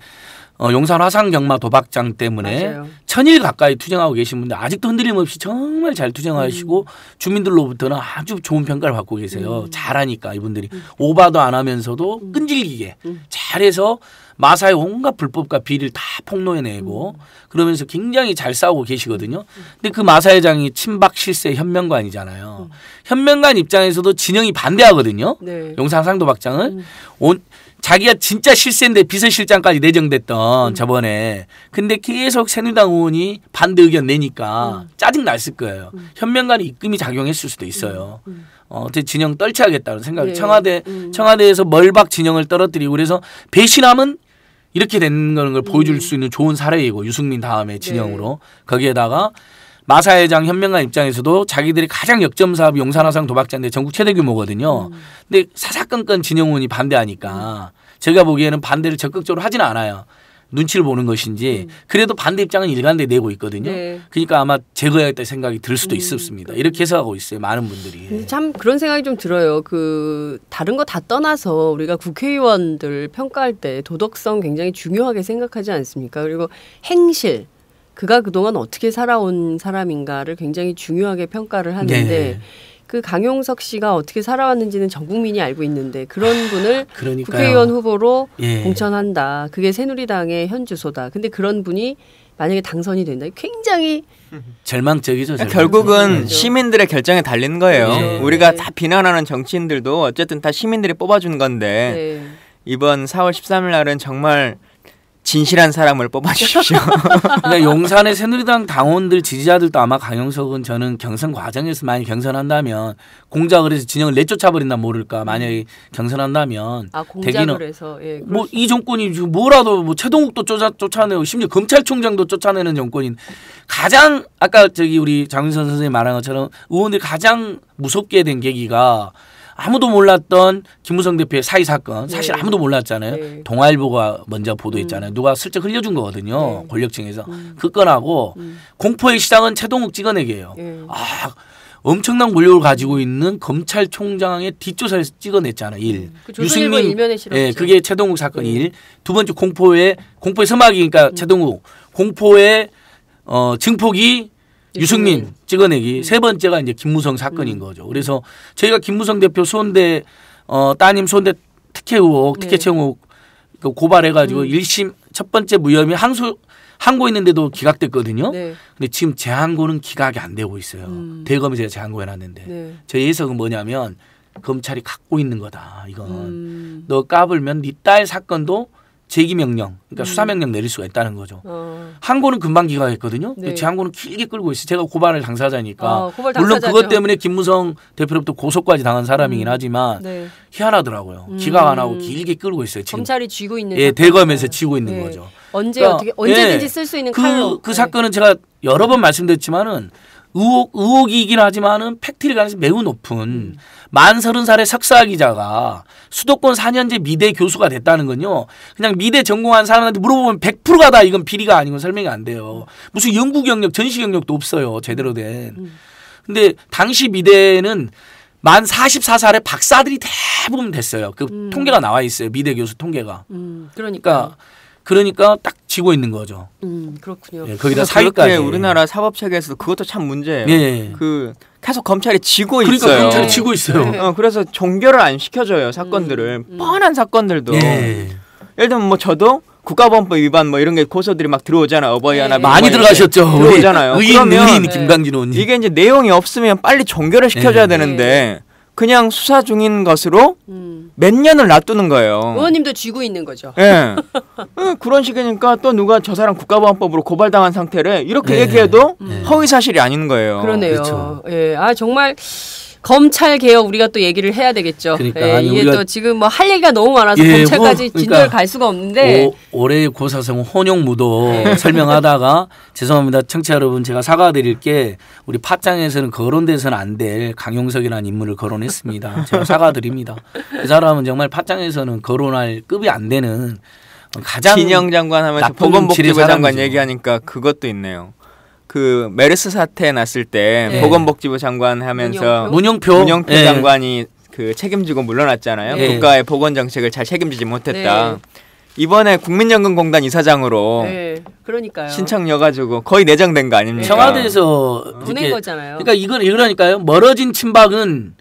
어, 용산 화상 경마 도박장 때문에 맞아요. 천일 가까이 투쟁하고 계신 분들 아직도 흔들림 없이 정말 잘 투쟁하시고 음. 주민들로부터는 아주 좋은 평가를 받고 계세요. 음. 잘하니까 이분들이 음. 오바도 안 하면서도 음. 끈질기게 음. 잘해서 마사의 온갖 불법과 비리를 다 폭로해내고 음. 그러면서 굉장히 잘 싸우고 계시거든요. 근데 그 마사회장이 친박 실세 현명관이잖아요. 현명관 입장에서도 진영이 반대하거든요. 네. 용산 상도박장을 온 자기가 진짜 실세인데 비서실장까지 내정됐던 음. 저번에 근데 계속 새누리당 의원이 반대 의견 내니까 음. 짜증 났을 거예요. 음. 현명 간의 입금이 작용했을 수도 있어요. 음. 음. 어, 어떻게 진영 떨쳐야겠다는 생각이 네. 청와대 음. 청와대에서 멀박 진영을 떨어뜨리고 그래서 배신함은 이렇게 되는 걸 보여줄 수 있는 좋은 사례이고 유승민 다음에 네. 진영으로 거기에다가 마사 회장 현명한 입장에서도 자기들이 가장 역점 사업 용산화상 도박장인데 전국 최대 규모거든요. 음. 근데 사사건건 진영훈이 반대하니까 제가 보기에는 반대를 적극적으로 하지는 않아요. 눈치를 보는 것인지 음. 그래도 반대 입장은 일관되게 내고 있거든요. 네. 그러니까 아마 제거해야겠다 생각이 들 수도 음. 있습니다. 이렇게 해석하고 있어요. 많은 분들이. 음, 참 그런 생각이 좀 들어요. 그 다른 거 다 떠나서 우리가 국회의원들 평가할 때 도덕성 굉장히 중요하게 생각하지 않습니까? 그리고 행실 그가 그동안 어떻게 살아온 사람인가를 굉장히 중요하게 평가를 하는데 네. 그 강용석 씨가 어떻게 살아왔는지는 전 국민이 알고 있는데 그런 분을 그러니까요. 국회의원 후보로 예. 공천한다. 그게 새누리당의 현 주소다. 근데 그런 분이 만약에 당선이 된다. 굉장히 절망적이죠. 절망 결국은 네. 시민들의 결정에 달린 거예요. 네. 우리가 네. 다 비난하는 정치인들도 어쨌든 다 시민들이 뽑아준 건데 네. 이번 4월 13일 날은 정말 진실한 사람을 뽑아주십시오. 그러니까 용산의 새누리당 당원들 지지자들도 아마 강영석은 저는 경선 과정에서 많이 경선한다면 공작을 해서 진영을 내쫓아버린다 모를까 만약에 경선한다면 아, 대기는 예, 뭐이 정권이 뭐라도 뭐 최동욱도 쫓아, 쫓아내고 심지어 검찰총장도 쫓아내는 정권인 가장 아까 저기 우리 장윤선 선생님 말한 것처럼 의원들 가장 무섭게 된 계기가 아무도 몰랐던 김무성 대표의 사의 사건 네. 사실 네. 아무도 몰랐잖아요. 네. 동아일보가 먼저 보도했잖아요. 음. 누가 슬쩍 흘려준 거거든요. 네. 권력층에서 음. 그 건하고 음. 공포의 시작은 최동욱 찍어내기예요. 예. 아 엄청난 권력을 가지고 있는 검찰총장의 뒷조사에서 찍어냈잖아. 요 일. 음. 그 유승민 예, 그게 최동욱 사건 예. 일. 두 번째 공포의 공포의 서막이니까 그러니까 음. 최동욱 공포의 어 증폭이 예, 유승민 예. 찍어내기 음. 세 번째가 이제 김무성 사건인 음. 거죠. 그래서 저희가 김무성 대표 수원대 어 따님 수원대 특혜 의혹, 네. 특혜 채용 의그 고발해가지고 음. 1심 첫 번째 무혐의 항소 항고 있는데도 기각됐거든요. 네. 근데 지금 재항고는 기각이 안 되고 있어요. 음. 대검이 제가 재항고 해놨는데 네. 제예석은 뭐냐면 검찰이 갖고 있는 거다. 이건 음. 너 까불면 네 딸 사건도 재기 명령, 그러니까 음. 수사 명령 내릴 수가 있다는 거죠. 어. 항고는 금방 기각했거든요. 네. 제 항고는 길게 끌고 있어요. 제가 고발을 당사자니까. 어, 고발 물론 그것 때문에 김무성 대표로부터 고소까지 당한 사람이긴 음. 하지만 음. 네. 희한하더라고요. 음. 기각 안 하고 길게 끌고 있어요. 지금. 검찰이 쥐고 있는. 예, 대검에서 쥐고 있는 네. 거죠. 언제 그러니까, 어떻게 언제든지 예, 쓸수 있는 그, 칼로. 그 네. 사건은 제가 여러 번 말씀드렸지만은 의혹, 의혹이긴 하지만은 팩트리 가능성이 매우 높은 만 서른 살의 석사 기자가 수도권 4년제 미대 교수가 됐다는 건요. 그냥 미대 전공한 사람한테 물어보면 100%가 다 이건 비리가 아니고 설명이 안 돼요. 무슨 연구 경력, 전시 경력도 없어요. 제대로 된. 음. 근데 당시 미대는 만 44살에 박사들이 대부분 됐어요. 그 음. 통계가 나와 있어요. 미대 교수 통계가. 음, 그러니까. 그러니까 그러니까 딱 지고 있는 거죠. 음 그렇군요. 예, 거기다 그러니까 사위까지. 우리나라 사법 체계에서 도 그것도 참 문제예요. 예, 예, 예. 그 계속 검찰이 지고 그러니까 있어요. 검찰이 지고 있어요. 네. 어, 그래서 종결을 안 시켜줘요 사건들을 음. 음. 뻔한 사건들도. 예. 예를 들면 뭐 저도 국가범법 위반 뭐 이런 게 고소들이 막 들어오잖아 어버이하나 네. 많이 들어가셨죠 들어오잖아요. 의인, 그러면 의인 김강진 의원님. 이게 이제 내용이 없으면 빨리 종결을 시켜줘야 네. 되는데 그냥 수사 중인 것으로 음. 몇 년을 놔두는 거예요. 의원님도 쥐고 있는 거죠. 예. 네. 그런 식이니까 또 누가 저 사람 국가보안법으로 고발당한 상태를 이렇게 네. 얘기해도 네. 허위 사실이 아닌 거예요. 그러네요. 그렇죠. 예. 아 정말 검찰 개혁 우리가 또 얘기를 해야 되겠죠. 그러니까 예, 아니, 이게 또 지금 뭐 할 얘기가 너무 많아서 예, 검찰까지 호, 뭐, 그러니까 진도를 갈 수가 없는데 오, 올해 고사성 혼용무도 예. 설명하다가 죄송합니다 청취자 여러분 제가 사과드릴 게 우리 파장에서는 거론돼서는 안 될 강용석이라는 인물을 거론했습니다. 제가 사과드립니다. 그 사람은 정말 파장에서는 거론할 급이 안 되는 가장 진영 장관 하면 보건복지부 장관 얘기하니까 그것도 있네요. 그 메르스 사태 났을 때 네. 보건복지부 장관 하면서 문영표, 문영표 네. 장관이 그 책임지고 물러났잖아요. 네. 국가의 보건 정책을 잘 책임지지 못했다. 네. 이번에 국민연금공단 이사장으로 네, 그러니까요. 신청여가지고 거의 내정된거 아닙니까? 청와대에서 네. 보낸 거잖아요. 그러니까 이건 이러니까요. 멀어진 친박은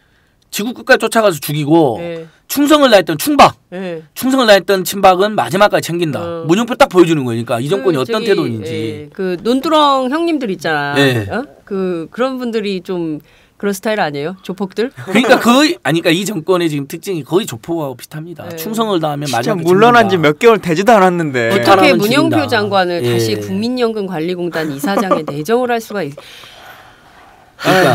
지구 끝까지 쫓아가서 죽이고 네. 충성을 다했던 충박, 예. 충성을 다했던 친박은 마지막까지 챙긴다. 어. 문용표 딱 보여주는 거니까 그러니까 이 정권이 그 어떤 저기, 태도인지. 예. 그 논두렁 형님들 있잖아. 예. 어? 그 그런 분들이 좀 그런 스타일 아니에요? 조폭들? 그러니까 거의 아니 까이 그러니까 정권의 지금 특징이 거의 조폭하고 비슷합니다. 네. 충성을 다하면 마지막 물러난 지 몇 개월 되지도 않았는데 예. 어떻게 문영표 줄인다. 장관을 예. 다시 국민연금관리공단 이사장에 내정을 할 수가 있... 그러니까 아,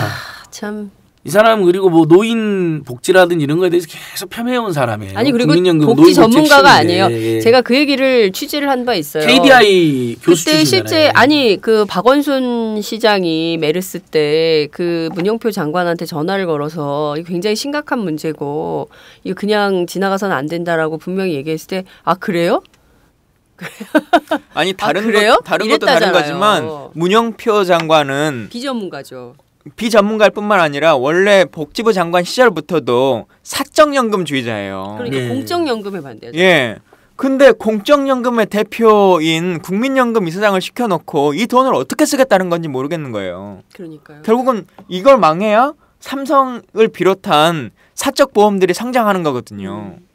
참이 사람 그리고 뭐 노인 복지라든 지 이런 거에 대해서 계속 폄훼해온 사람이에요. 아니 그리고 복지 전문가가 아니에요. 예, 예. 제가 그 얘기를 취재를 한 바 있어요. KDI 교수 그때 실제 아니 그 박원순 시장이 메르스 때 그 문영표 장관한테 전화를 걸어서 굉장히 심각한 문제고 이거 그냥 지나가선 안 된다라고 분명히 얘기했을 때 아 그래요? 아니 아, 다른 아, 것, 다른 것도 다른 거지만 문영표 장관은 비전문가죠. 비전문가일 뿐만 아니라 원래 복지부 장관 시절부터도 사적연금주의자예요. 그러니까 네. 공적연금에 반대죠. 예. 근데 공적연금의 대표인 국민연금 이사장을 시켜놓고 이 돈을 어떻게 쓰겠다는 건지 모르겠는 거예요. 그러니까요. 결국은 이걸 망해야 삼성을 비롯한 사적 보험들이 상장하는 거거든요. 음.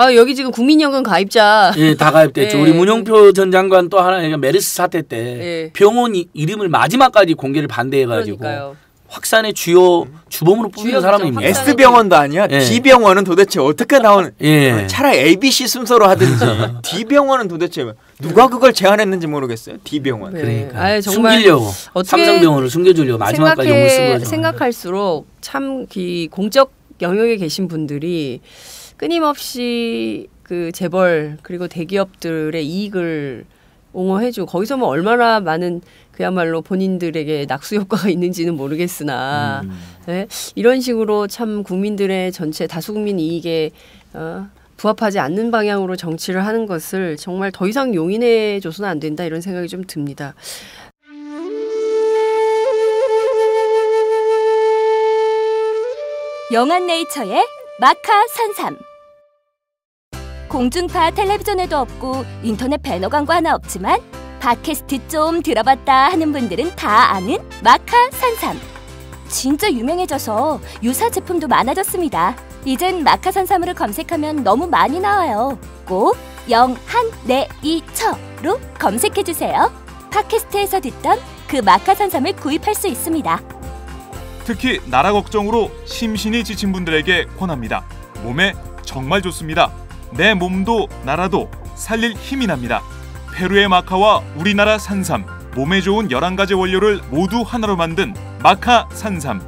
아 여기 지금 국민연금 가입자 예, 다 가입됐죠. 예. 우리 문용표 전 장관 또 하나 그러니까 메르스 사태 때 예. 병원 이름을 마지막까지 공개를 반대해가지고 그러니까요. 확산의 주요 주범으로 뽑는 사람 입니다. 그렇죠. S 병원도 아니야. 예. D 병원은 도대체 어떻게 나오는? 예. 차라리 ABC 순서로 하든지 D 병원은 도대체 누가 그걸 제안했는지 모르겠어요. D 병원. 네. 그러니까 아유, 숨기려고 삼성 병원을 숨겨주려고 마지막까지 용을 쓴 거죠. 생각할수록 참그 공적 영역에 계신 분들이 끊임없이 그 재벌 그리고 대기업들의 이익을 옹호해주고 거기서 뭐 얼마나 많은 그야말로 본인들에게 낙수 효과가 있는지는 모르겠으나 음. 네? 이런 식으로 참 국민들의 전체 다수 국민 이익에 어, 부합하지 않는 방향으로 정치를 하는 것을 정말 더 이상 용인해 줘서는 안 된다 이런 생각이 좀 듭니다. 영한 네이처의 마카 산삼 공중파 텔레비전에도 없고 인터넷 배너 광고 하나 없지만 팟캐스트 좀 들어봤다 하는 분들은 다 아는 마카 산삼. 진짜 유명해져서 유사 제품도 많아졌습니다. 이젠 마카 산삼으로 검색하면 너무 많이 나와요. 꼭 영한네이처로 검색해 주세요. 팟캐스트에서 듣던 그 마카 산삼을 구입할 수 있습니다. 특히 나라 걱정으로 심신이 지친 분들에게 권합니다. 몸에 정말 좋습니다. 내 몸도 나라도 살릴 힘이 납니다. 페루의 마카와 우리나라 산삼, 몸에 좋은 11가지 원료를 모두 하나로 만든 마카 산삼.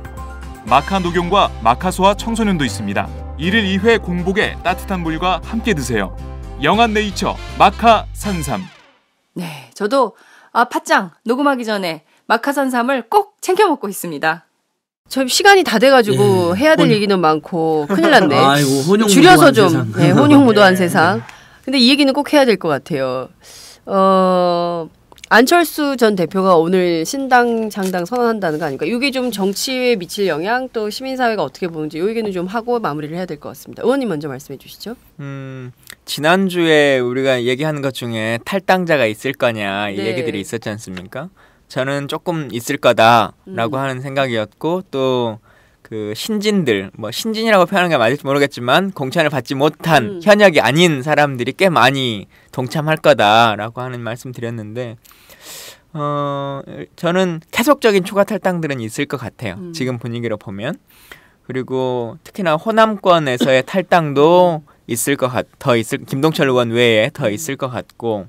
마카 녹용과 마카 소화 청소년도 있습니다. 1일 2회 공복에 따뜻한 물과 함께 드세요. 영한 네이처 마카 산삼. 네, 저도 아 팥장 녹음하기 전에 마카 산삼을 꼭 챙겨 먹고 있습니다. 저 시간이 다 돼가지고 예. 해야 될 혼... 얘기는 많고 큰일 났네. 아이고, 줄여서 좀 네, 예, 혼용무도한 예. 세상. 근데 이 얘기는 꼭 해야 될 것 같아요. 어, 안철수 전 대표가 오늘 신당 장당 선언한다는 거 아닙니까? 이게 좀 정치에 미칠 영향 또 시민사회가 어떻게 보는지 이 얘기는 좀 하고 마무리를 해야 될 것 같습니다. 의원님 먼저 말씀해 주시죠. 음, 지난주에 우리가 얘기하는 것 중에 탈당자가 있을 거냐 이 네. 얘기들이 있었지 않습니까? 저는 조금 있을 거다라고 음. 하는 생각이었고 또 그 신진들 뭐 신진이라고 표현하는 게 맞을지 모르겠지만 공천을 받지 못한 음. 현역이 아닌 사람들이 꽤 많이 동참할 거다라고 하는 말씀드렸는데 어 저는 계속적인 추가 탈당들은 있을 것 같아요. 음. 지금 분위기로 보면 그리고 특히나 호남권에서의 탈당도 음. 있을 것 같, 더 있을 김동철 의원 외에 더 음. 있을 것 같고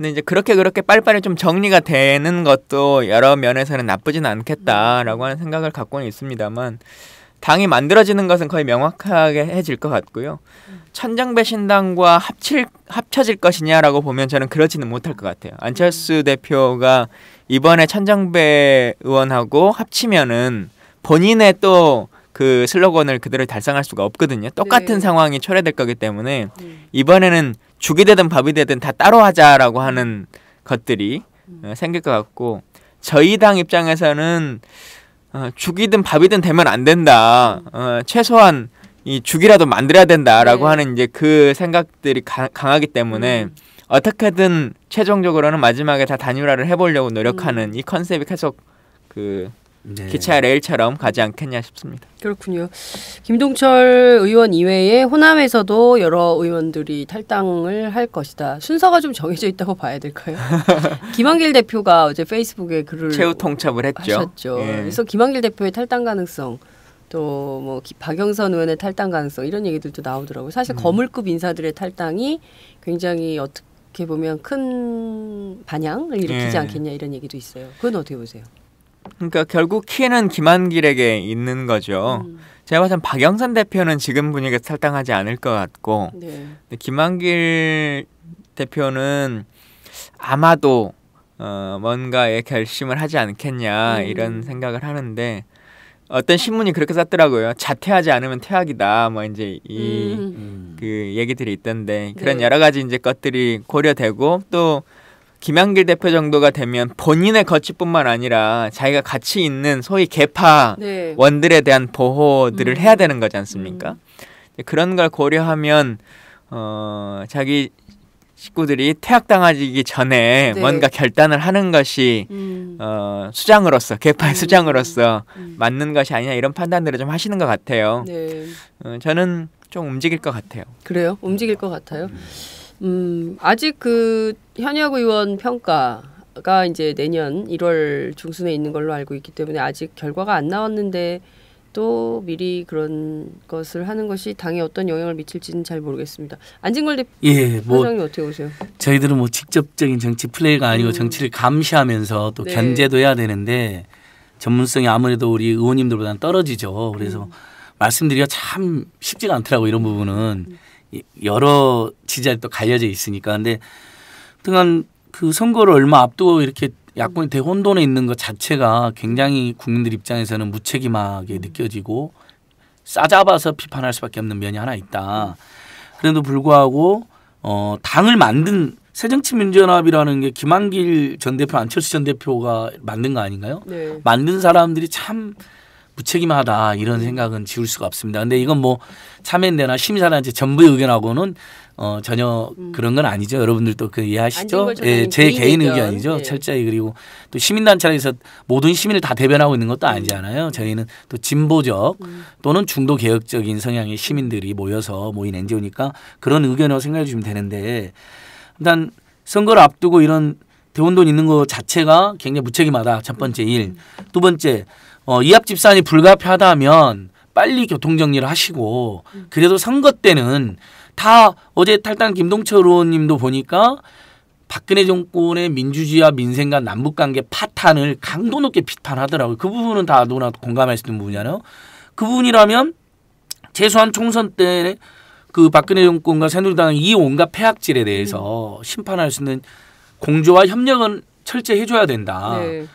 근데 이제 그렇게 그렇게 빨리빨리 좀 정리가 되는 것도 여러 면에서는 나쁘진 않겠다라고 하는 생각을 갖고는 있습니다만 당이 만들어지는 것은 거의 명확하게 해질 것 같고요. 천정배 신당과 합칠 합쳐질 것이냐라고 보면 저는 그러지는 못할 것 같아요. 안철수 음. 대표가 이번에 천정배 의원하고 합치면은 본인의 또 그 슬로건을 그대로 달성할 수가 없거든요. 똑같은 네. 상황이 초래될 거기 때문에 음. 이번에는 죽이 되든 밥이 되든 다 따로 하자라고 하는 것들이 음. 생길 것 같고 저희 당 입장에서는 어, 죽이든 밥이든 되면 안 된다. 어, 최소한 이 죽이라도 만들어야 된다라고 네. 하는 이제 그 생각들이 가, 강하기 때문에 음. 어떻게든 최종적으로는 마지막에 다 단일화를 해보려고 노력하는 음. 이 컨셉이 계속 그 네. 기차 레일처럼 가지 않겠냐 싶습니다. 그렇군요. 김동철 의원 이외에 호남에서도 여러 의원들이 탈당을 할 것이다. 순서가 좀 정해져 있다고 봐야 될까요? 김한길 대표가 어제 페이스북에 글을 최후 통첩을 했죠. 하셨죠. 예. 그래서 김한길 대표의 탈당 가능성 또 뭐 박영선 의원의 탈당 가능성 이런 얘기들도 나오더라고요. 사실 음. 거물급 인사들의 탈당이 굉장히 어떻게 보면 큰 반향을 일으키지 예. 않겠냐 이런 얘기도 있어요. 그건 어떻게 보세요? 그러니까 결국 키는 김한길에게 있는 거죠. 음. 제가 봤을 땐 박영선 대표는 지금 분위기에 탈당하지 않을 것 같고 네. 김한길 대표는 아마도 어, 뭔가의 결심을 하지 않겠냐 음. 이런 생각을 하는데 어떤 신문이 그렇게 썼더라고요. 자퇴하지 않으면 퇴학이다. 뭐 이제 이그 음. 음. 그 얘기들이 있던데 그런 네. 여러 가지 이제 것들이 고려되고 또 김한길 대표 정도가 되면 본인의 거취뿐만 아니라 자기가 같이 있는 소위 개파 네. 원들에 대한 보호들을 음. 해야 되는 거지 않습니까? 음. 그런 걸 고려하면 어 자기 식구들이 퇴학당하기 전에 네. 뭔가 결단을 하는 것이 음. 어 수장으로서 개파의 음. 수장으로서 음. 맞는 것이 아니냐 이런 판단들을 좀 하시는 것 같아요. 네. 어, 저는 좀 움직일 것 같아요. 그래요? 움직일 것 같아요. 음. 음, 아직 그 현역 의원 평가가 이제 내년 1월 중순에 있는 걸로 알고 있기 때문에 아직 결과가 안 나왔는데 또 미리 그런 것을 하는 것이 당에 어떤 영향을 미칠지는 잘 모르겠습니다. 안진걸 대표 예, 뭐 사장님 어떻게 보세요? 저희들은 뭐 직접적인 정치 플레이가 아니고 음. 정치를 감시하면서 또 네. 견제도 해야 되는데 전문성이 아무래도 우리 의원님들보다는 떨어지죠. 그래서 음. 말씀드리기가 참 쉽지가 않더라고 이런 부분은. 음. 여러 지자에 또 갈려져 있으니까 근데 등한 그 선거를 얼마 앞두고 이렇게 야권이 대혼돈에 있는 것 자체가 굉장히 국민들 입장에서는 무책임하게 느껴지고 싸잡아서 비판할 수밖에 없는 면이 하나 있다. 그래도 불구하고 어 당을 만든 새정치민주연합이라는 게 김한길 전 대표 안철수 전 대표가 만든 거 아닌가요? 네. 만든 사람들이 참 무책임하다 이런 네. 생각은 지울 수가 없습니다. 근데 이건 뭐 참여연대나 심사단체 전부 의견하고는 어 전혀 음. 그런 건 아니죠. 여러분들도 그 이해하시죠? 예, 제 개인, 의견. 이죠 네. 철저히 그리고 또 시민단체에서 모든 시민을 다 대변하고 있는 것도 아니잖아요. 음. 저희는 또 진보적 음. 또는 중도 개혁적인 성향의 시민들이 모여서 모인 엔지오니까 그런 의견을 생각해 주시면 되는데 일단 선거를 앞두고 이런 대운돈 있는 것 자체가 굉장히 무책임하다. 첫 번째 일. 음. 두 번째 어, 이합 집산이 불가피하다면 빨리 교통정리를 하시고 음. 그래도 선거 때는 다 어제 탈당 김동철 의원님도 보니까 박근혜 정권의 민주주의와 민생과 남북관계 파탄을 강도 높게 비판하더라고요. 그 부분은 다 누구나 공감할 수 있는 부분이잖아요. 그 부분이라면 최소한 총선 때 그 박근혜 정권과 새누리당 이 온갖 폐악질에 대해서 음. 심판할 수 있는 공조와 협력은 철저히 해줘야 된다. 네.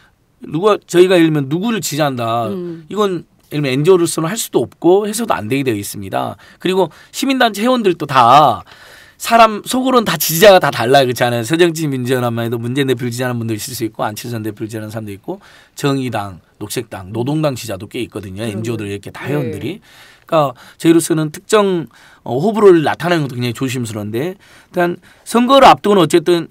누가 저희가 예를 들면 누구를 지지한다. 음. 이건 예를 들면 엔지오로서는할 수도 없고 해서도 안 되게 되어 있습니다. 그리고 시민단체 회원들도 다 사람 속으로는 다 지지자가 다 달라요. 그렇지 않아요? 서정치 민주연합만 해도 문재인 대표를 지지하는 분도 있을 수 있고 안철선 대표를 지지하는 사람도 있고 정의당, 녹색당, 노동당 지지자도 꽤 있거든요. 엔지오들 이렇게 다 네. 회원들이. 네. 그러니까 저희로서는 특정 어, 호불호를 나타내는 것도 굉장히 조심스러운데 일단 선거를 앞두고는 어쨌든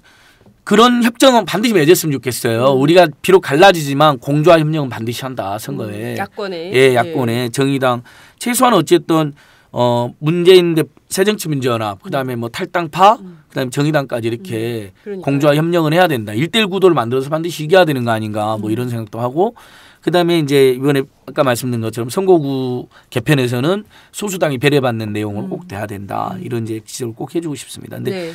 그런 협정은 반드시 맺었으면 좋겠어요. 음. 우리가 비록 갈라지지만 공조화 협력은 반드시 한다 선거에 음, 야권에 예 야권에 예. 정의당 최소한 어쨌든 어 문재인 대 새정치민주연합 그다음에 음. 뭐 탈당파 음. 그다음에 정의당까지 이렇게 음, 공조화 협력을 해야 된다. 일대일 구도를 만들어서 반드시 이겨야 되는 거 아닌가 뭐 이런 생각도 하고 그다음에 이제 이번에 아까 말씀드린 것처럼 선거구 개편에서는 소수당이 배려받는 내용을 음. 꼭 돼야 된다 이런 이제 지적을 꼭 해주고 싶습니다. 근데 네.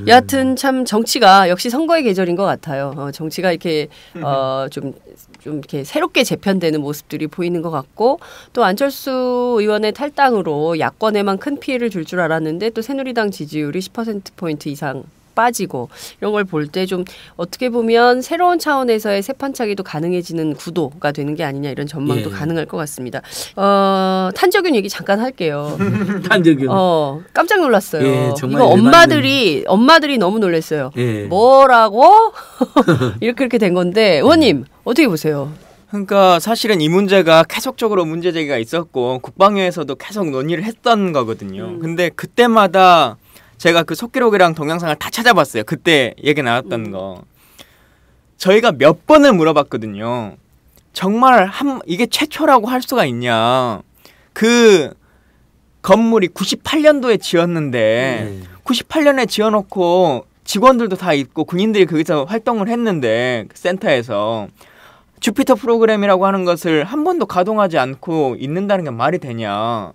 음. 여하튼 참 정치가 역시 선거의 계절인 것 같아요. 어, 정치가 이렇게 어좀좀 좀 이렇게 새롭게 재편되는 모습들이 보이는 것 같고 또 안철수 의원의 탈당으로 야권에만 큰 피해를 줄줄 줄 알았는데 또 새누리당 지지율이 10% 포인트 이상 빠지고 이런 걸 볼 때 좀 어떻게 보면 새로운 차원에서의 새판차기도 가능해지는 구도가 되는 게 아니냐 이런 전망도 예. 가능할 것 같습니다. 어, 탄저균 얘기 잠깐 할게요. 탄저균. 어, 깜짝 놀랐어요. 예, 이거 엄마들이 엄마들이 너무 놀랐어요. 예. 뭐라고? 이렇게 이렇게 된 건데 의원님 음. 어떻게 보세요? 그러니까 사실은 이 문제가 계속적으로 문제 제기가 있었고 국방위에서도 계속 논의를 했던 거거든요. 음. 근데 그때마다 제가 그 속기록이랑 동영상을 다 찾아봤어요. 그때 얘기 나왔던 음. 거. 저희가 몇 번을 물어봤거든요. 정말 한 이게 최초라고 할 수가 있냐. 그 건물이 98년도에 지었는데 음. 98년에 지어놓고 직원들도 다 있고 군인들이 거기서 그 활동을 했는데 그 센터에서 주피터 프로그램이라고 하는 것을 한 번도 가동하지 않고 있는다는 게 말이 되냐.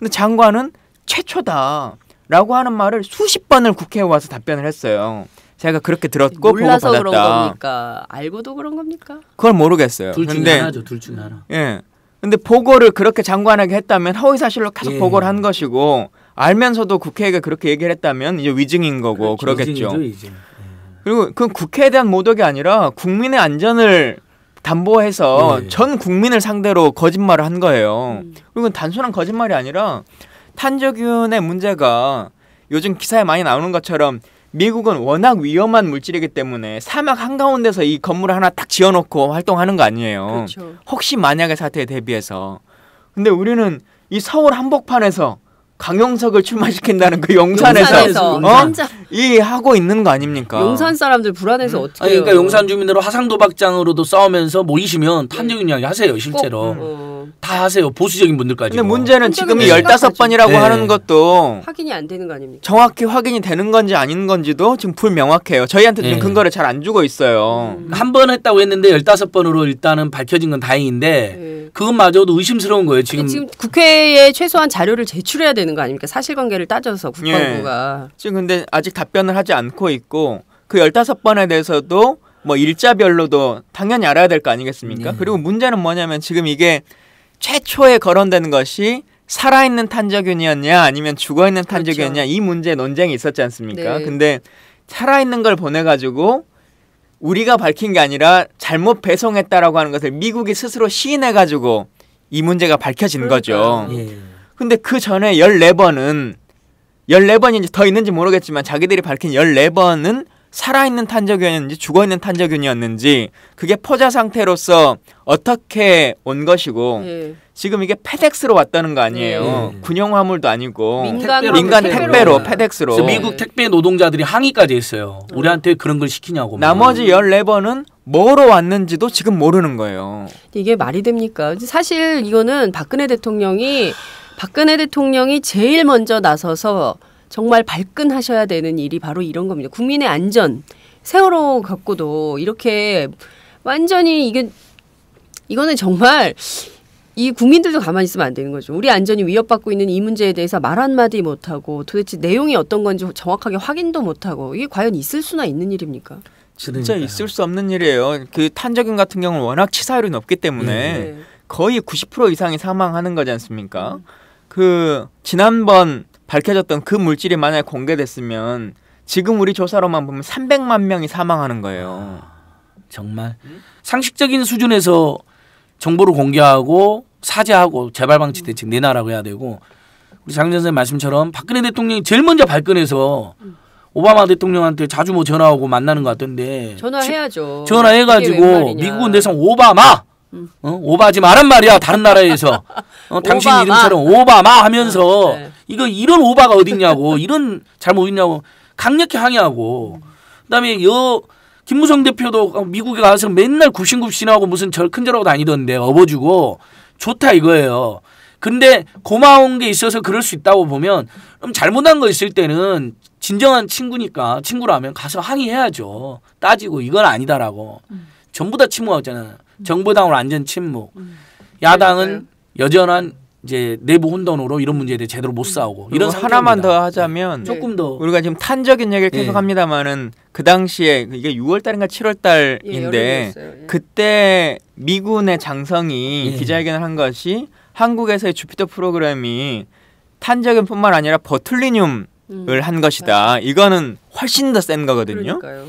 근데 장관은 최초다. 라고 하는 말을 수십 번을 국회에 와서 답변을 했어요. 제가 그렇게 들었고 몰라서 그런 겁니까? 알고도 그런 겁니까? 그걸 모르겠어요. 둘 중에 근데, 하나죠. 둘 중에 하나. 예. 근데 보고를 그렇게 장관에게 했다면 허위 사실로 계속 예. 보고를 한 것이고 알면서도 국회가 그렇게 얘기를 했다면 이제 위증인 거고 그렇겠죠 예. 그리고 그 국회에 대한 모독이 아니라 국민의 안전을 담보해서 예. 전 국민을 상대로 거짓말을 한 거예요. 음. 그리고 단순한 거짓말이 아니라 탄저균의 문제가 요즘 기사에 많이 나오는 것처럼 미국은 워낙 위험한 물질이기 때문에 사막 한가운데서 이 건물을 하나 딱 지어놓고 활동하는 거 아니에요. 그렇죠. 혹시 만약에 사태에 대비해서. 근데 우리는 이 서울 한복판에서 강용석을 출마시킨다는 그 용산에서, 용산에서. 어? 이 하고 있는 거 아닙니까? 용산 사람들 불안해서 음. 어떻게? 아 그러니까 용산 주민으로 화상도박장으로도 싸우면서 모이시면 탄저균 이야기 하세요 실제로. 꼭, 음. 다 하세요. 보수적인 분들까지. 근데 뭐. 문제는 지금 이 네. 열다섯 번이라고 네. 하는 것도 확인이 안 되는 거 아닙니까? 정확히 확인이 되는 건지 아닌 건지도 지금 불명확해요. 저희한테 지 네. 근거를 잘 안 주고 있어요. 음. 한번 했다고 했는데 열다섯 번으로 일단은 밝혀진 건 다행인데 그것마저도 의심스러운 거예요. 지금 지금 국회에 최소한 자료를 제출해야 되는 거 아닙니까? 사실관계를 따져서 국방부가 예. 지금 근데 아직 답변을 하지 않고 있고 그 열다섯 번에 대해서도 뭐 일자별로도 당연히 알아야 될 거 아니겠습니까? 네. 그리고 문제는 뭐냐면 지금 이게 최초에 거론되는 것이 살아있는 탄저균이었냐 아니면 죽어있는 그렇죠. 탄저균이었냐 그렇죠. 이 문제 논쟁이 있었지 않습니까? 네. 근데 살아있는 걸 보내가지고 우리가 밝힌 게 아니라 잘못 배송했다라고 하는 것을 미국이 스스로 시인해가지고 이 문제가 밝혀진 그러니 거죠. 예. 근데 그 전에 열네 번은 열네 번인지더 있는지 모르겠지만 자기들이 밝힌 열네 번은 살아있는 탄저균이었는지 죽어있는 탄저균이었는지 그게 포자 상태로서 어떻게 온 것이고 예. 지금 이게 페덱스로 왔다는 거 아니에요. 예. 군용 화물도 아니고 민간, 민간 택배로, 페덱스로 예. 미국 택배 노동자들이 항의까지 했어요. 우리한테 그런 걸 시키냐고. 나머지 14번은 뭐로 왔는지도 지금 모르는 거예요. 이게 말이 됩니까? 사실 이거는 박근혜 대통령이 박근혜 대통령이 제일 먼저 나서서 정말 발끈하셔야 되는 일이 바로 이런 겁니다. 국민의 안전 세월호 갖고도 이렇게 완전히 이게 이거는 정말 이 국민들도 가만히 있으면 안 되는 거죠. 우리 안전이 위협받고 있는 이 문제에 대해서 말 한마디 못하고 도대체 내용이 어떤 건지 정확하게 확인도 못하고 이게 과연 있을 수나 있는 일입니까? 진짜 그러니까요. 있을 수 없는 일이에요. 그 탄저균 같은 경우는 워낙 치사율이 높기 때문에 네. 네. 거의 90% 이상이 사망하는 거지 않습니까? 음. 그 지난번 밝혀졌던 그 물질이 만약 에 공개됐으면 지금 우리 조사로만 보면 300만 명이 사망하는 거예요. 아, 정말 음? 상식적인 수준에서 정보를 공개하고 사죄하고 재발 방지 대책 내놔라고 해야 되고 우리 장 선생 말씀처럼 박근혜 대통령이 제일 먼저 발끈해서 오바마 대통령한테 자주 뭐 전화하고 만나는 것 같던데 전화해야죠. 전화해가지고 미국은 내성 오바마 음. 어? 오바하지 말란 말이야 다른 나라에서 어, 당신 오바마. 이름처럼 오바마 하면서 네, 네. 이거 이런 오바가 어딨냐고 이런 잘못 있냐고 강력히 항의하고 그다음에 여 김무성 대표도 미국에 가서 맨날 굽신굽신하고 무슨 절 큰절하고 다니던데 업어주고 좋다 이거예요. 근데 고마운 게 있어서 그럴 수 있다고 보면 그럼 잘못한 거 있을 때는 진정한 친구니까 친구라면 가서 항의해야죠. 따지고 이건 아니다라고. 음. 전부 다 침묵하잖아요. 정부당은 완전 침묵. 음. 야당은 네, 여전한 이제 내부 혼돈으로 이런 문제에 대해 제대로 못 음. 싸우고 이런 하나만 더 하자면 네. 조금 더 우리가 지금 탄적인 얘기를 네. 계속 합니다만은 그 당시에 이게 6월 달인가 7월 달인데 예, 예, 그때 미군의 장성이 예. 기자회견을 한 것이 한국에서의 주피터 프로그램이 탄저균뿐만 아니라 버틀리늄을 음, 한 것이다. 이거는 훨씬 더 센 거거든요. 그러니까요.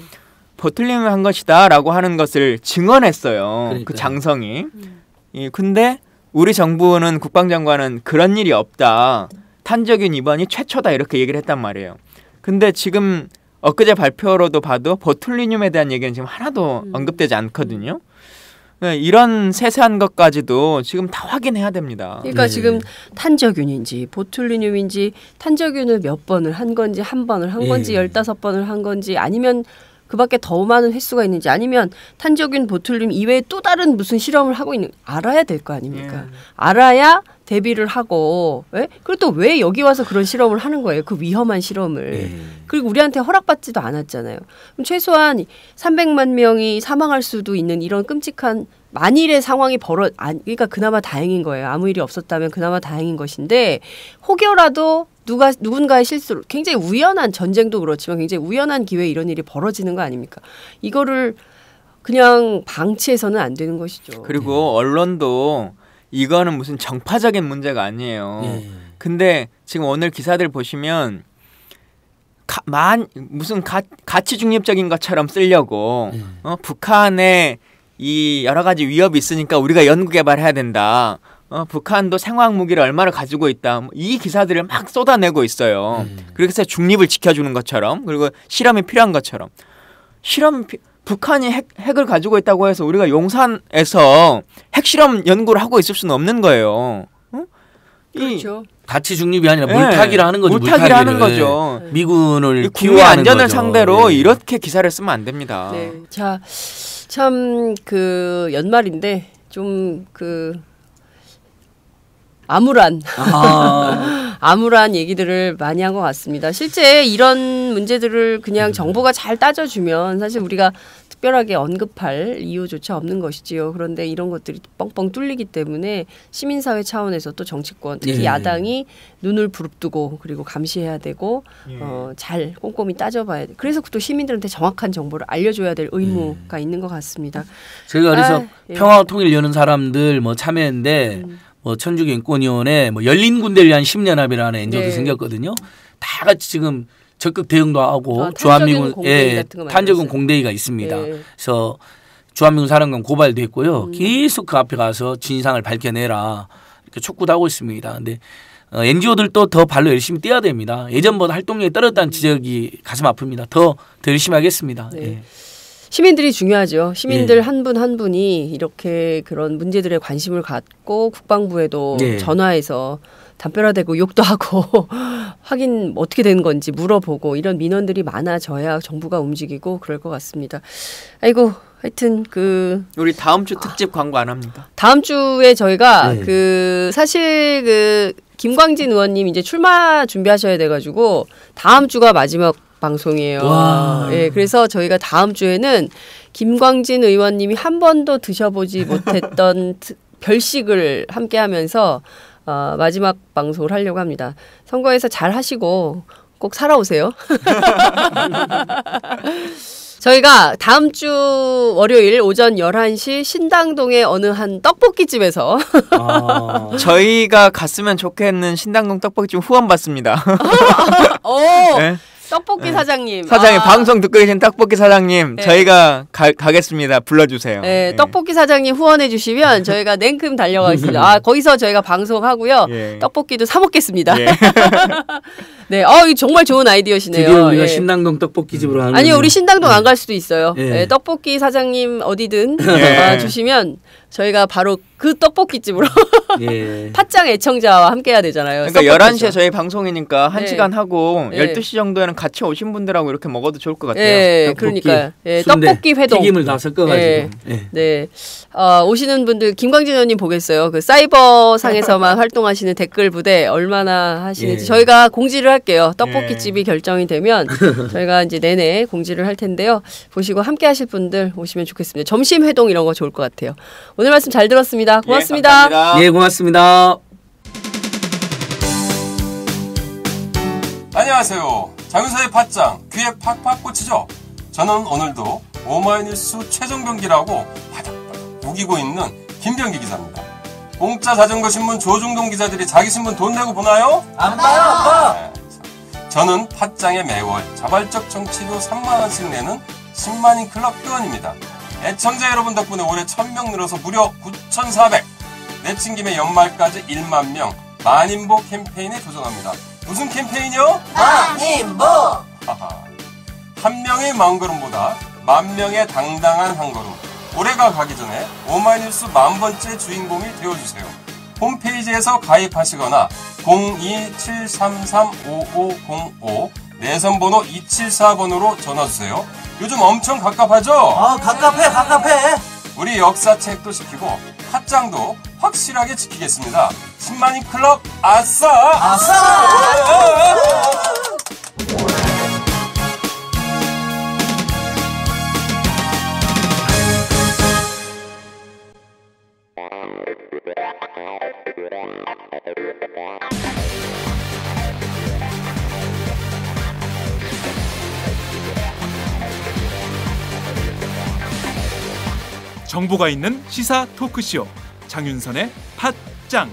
버틀림을 한 것이다라고 하는 것을 증언했어요. 그 그러니까요. 그 장성이. 음. 예, 근데 우리 정부는 국방장관은 그런 일이 없다. 탄저균 입원이 최초다 이렇게 얘기를 했단 말이에요. 근데 지금 엊그제 발표로도 봐도 버툴리늄에 대한 얘기는 지금 하나도 음. 언급되지 않거든요. 예, 이런 세세한 것까지도 지금 다 확인해야 됩니다. 그러니까 네. 지금 탄저균인지 보툴리늄인지 탄저균을 몇 번을 한 건지 한 번을 한 건지 예. 열다섯 네. 번을 한 건지 아니면 그 밖에 더 많은 횟수가 있는지 아니면 탄저균 보툴륨 이외에 또 다른 무슨 실험을 하고 있는 알아야 될 거 아닙니까? 예. 알아야 대비를 하고 예? 그리고 또 왜 여기 와서 그런 실험을 하는 거예요? 그 위험한 실험을. 예. 그리고 우리한테 허락받지도 않았잖아요. 그럼 최소한 300만 명이 사망할 수도 있는 이런 끔찍한 만일의 상황이 벌어 아, 그러니까 그나마 다행인 거예요. 아무 일이 없었다면 그나마 다행인 것인데 혹여라도 누가 누군가의 실수로 굉장히 우연한 전쟁도 그렇지만 굉장히 우연한 기회에 이런 일이 벌어지는 거 아닙니까? 이거를 그냥 방치해서는 안 되는 것이죠. 그리고 네. 언론도 이거는 무슨 정파적인 문제가 아니에요. 예. 근데 지금 오늘 기사들 보시면 가, 만 무슨 가, 가치 중립적인 것처럼 쓰려고 예. 어, 북한에 이 여러 가지 위협이 있으니까 우리가 연구 개발해야 된다. 어, 북한도 생화학 무기를 얼마를 가지고 있다. 뭐 이 기사들을 막 쏟아내고 있어요. 음. 그래서 중립을 지켜주는 것처럼 그리고 실험이 필요한 것처럼 실험 피... 북한이 핵, 핵을 가지고 있다고 해서 우리가 용산에서 핵실험 연구를 하고 있을 수는 없는 거예요. 어? 그렇죠. 같이 중립이 아니라 예, 물타기를 하는 거죠. 물타기를, 예. 하는 거죠. 미군을 국민 안전을 거죠. 상대로 네. 이렇게 기사를 쓰면 안 됩니다. 네. 자, 참 그 연말인데 좀그 암울한 아. 암울한 얘기들을 많이 한 것 같습니다. 실제 이런 문제들을 그냥 음. 정부가 잘 따져주면 사실 우리가 특별하게 언급할 이유조차 없는 것이지요. 그런데 이런 것들이 뻥뻥 뚫리기 때문에 시민사회 차원에서 또 정치권 특히 예. 야당이 눈을 부릅뜨고 그리고 감시해야 되고 예. 어, 잘 꼼꼼히 따져봐야 돼. 그래서 또 시민들한테 정확한 정보를 알려줘야 될 의무가 예. 있는 것 같습니다. 제가 그래서 아, 예. 평화 통일 여는 사람들 뭐 참여인데 음. 뭐 천주교 인권위원회 뭐 열린 군대를 위한 시민연합이라는 엔지오도 네. 생겼거든요. 다 같이 지금 적극 대응도 하고 아, 주한미군 예, 탄저군 공대위가 있습니다. 예. 그래서 주한미군 사령관 고발도 고요 음. 계속 그 앞에 가서 진상을 밝혀내라 이렇게 촉구도 하고 있습니다. 근데 어, NGO들도 더 발로 열심히 뛰어야 됩니다. 예전보다 활동력이 떨어졌다는 지적이 가슴 아픕니다. 더, 더 열심히 하겠습니다. 네. 예. 시민들이 중요하죠. 시민들 예. 한 분한 예. 한 분이 이렇게 그런 문제들에 관심을 갖고 국방부에도 예. 전화해서 담벼락대고 욕도 하고 확인 어떻게 되는 건지 물어보고 이런 민원들이 많아져야 정부가 움직이고 그럴 것 같습니다. 아이고 하여튼 그 우리 다음 주 특집 광고 안 합니까? 다음 주에 저희가 네. 그 사실 그 김광진 의원님 이제 출마 준비하셔야 돼 가지고 다음 주가 마지막 방송이에요. 예, 그래서 저희가 다음 주에는 김광진 의원님이 한 번도 드셔보지 못했던 별식을 함께 하면서 어, 마지막 방송을 하려고 합니다. 선거에서 잘 하시고 꼭 살아오세요. 저희가 다음 주 월요일 오전 11시 신당동의 어느 한 떡볶이집에서 아, 저희가 갔으면 좋겠는 신당동 떡볶이집 후원 받습니다. 어, 어. 네? 떡볶이 네. 사장님. 사장님 아. 방송 듣고 계신 떡볶이 사장님 네. 저희가 가, 겠습니다 불러주세요. 네, 예. 떡볶이 사장님 후원해 주시면 저희가 냉큼 달려가겠습니다. 아 거기서 저희가 방송하고요. 예. 떡볶이도 사 먹겠습니다. 예. 네, 어 정말 좋은 아이디어시네요. 드디어 우리가 예. 신당동 떡볶이 집으로 하는. 아니요, 우리 신당동 안 갈 수도 있어요. 예. 네, 떡볶이 사장님 어디든 아, 주시면 저희가 바로 그 떡볶이 집으로 예. 팟짱 애청자와 함께해야 되잖아요. 그러니까 11시에 저희 방송이니까 1시간 하고 예. 12시 정도에는 같이 오신 분들하고 이렇게 먹어도 좋을 것 같아요. 예. 그러니까 예. 떡볶이 회동. 튀김을 다 섞어가지고. 예. 예. 네. 어, 오시는 분들 김광진 의원님 보겠어요. 그 사이버 상에서만 활동하시는 댓글 부대 얼마나 하시는지 예. 저희가 공지를 할게요. 떡볶이 집이 결정이 되면 저희가 이제 내내 공지를 할 텐데요. 보시고 함께하실 분들 오시면 좋겠습니다. 점심 회동 이런 거 좋을 것 같아요. 오늘 말씀 잘 들었습니다. 고맙습니다. 예, 고맙습니다. 안녕하세요. 장윤서의 팥장 귀에 팍팍 꽂히죠? 저는 오늘도 오마이뉴스 최종병기라고 바닥바닥 우기고 있는 김병기 기자입니다. 공짜 자전거 신문 조중동 기자들이 자기 신문 돈 내고 보나요? 안 봐요, 네, 안 봐. 네. 저는 팥장에 매월 자발적 정치료 3만 원씩 내는 10만인 클럽 회원입니다. 애청자 여러분 덕분에 올해 1000명 늘어서 무려 9,400. 내친 김에 연말까지 1만 명 만인보 캠페인에 도전합니다. 무슨 캠페인이요? 만인보! 하하. 한 명의 만 걸음보다 만 명의 당당한 한 걸음. 올해가 가기 전에 오마이뉴스 만 번째 주인공이 되어주세요. 홈페이지에서 가입하시거나 027335505 내선 번호 274번으로 전화 주세요. 요즘 엄청 갑갑하죠? 아, 갑갑해, 갑갑해. 우리 역사책도 지키고 핫장도 확실하게 지키겠습니다. 10만인 클럽 아싸! 아싸! 정보가 있는 시사 토크쇼 장윤선의 팟짱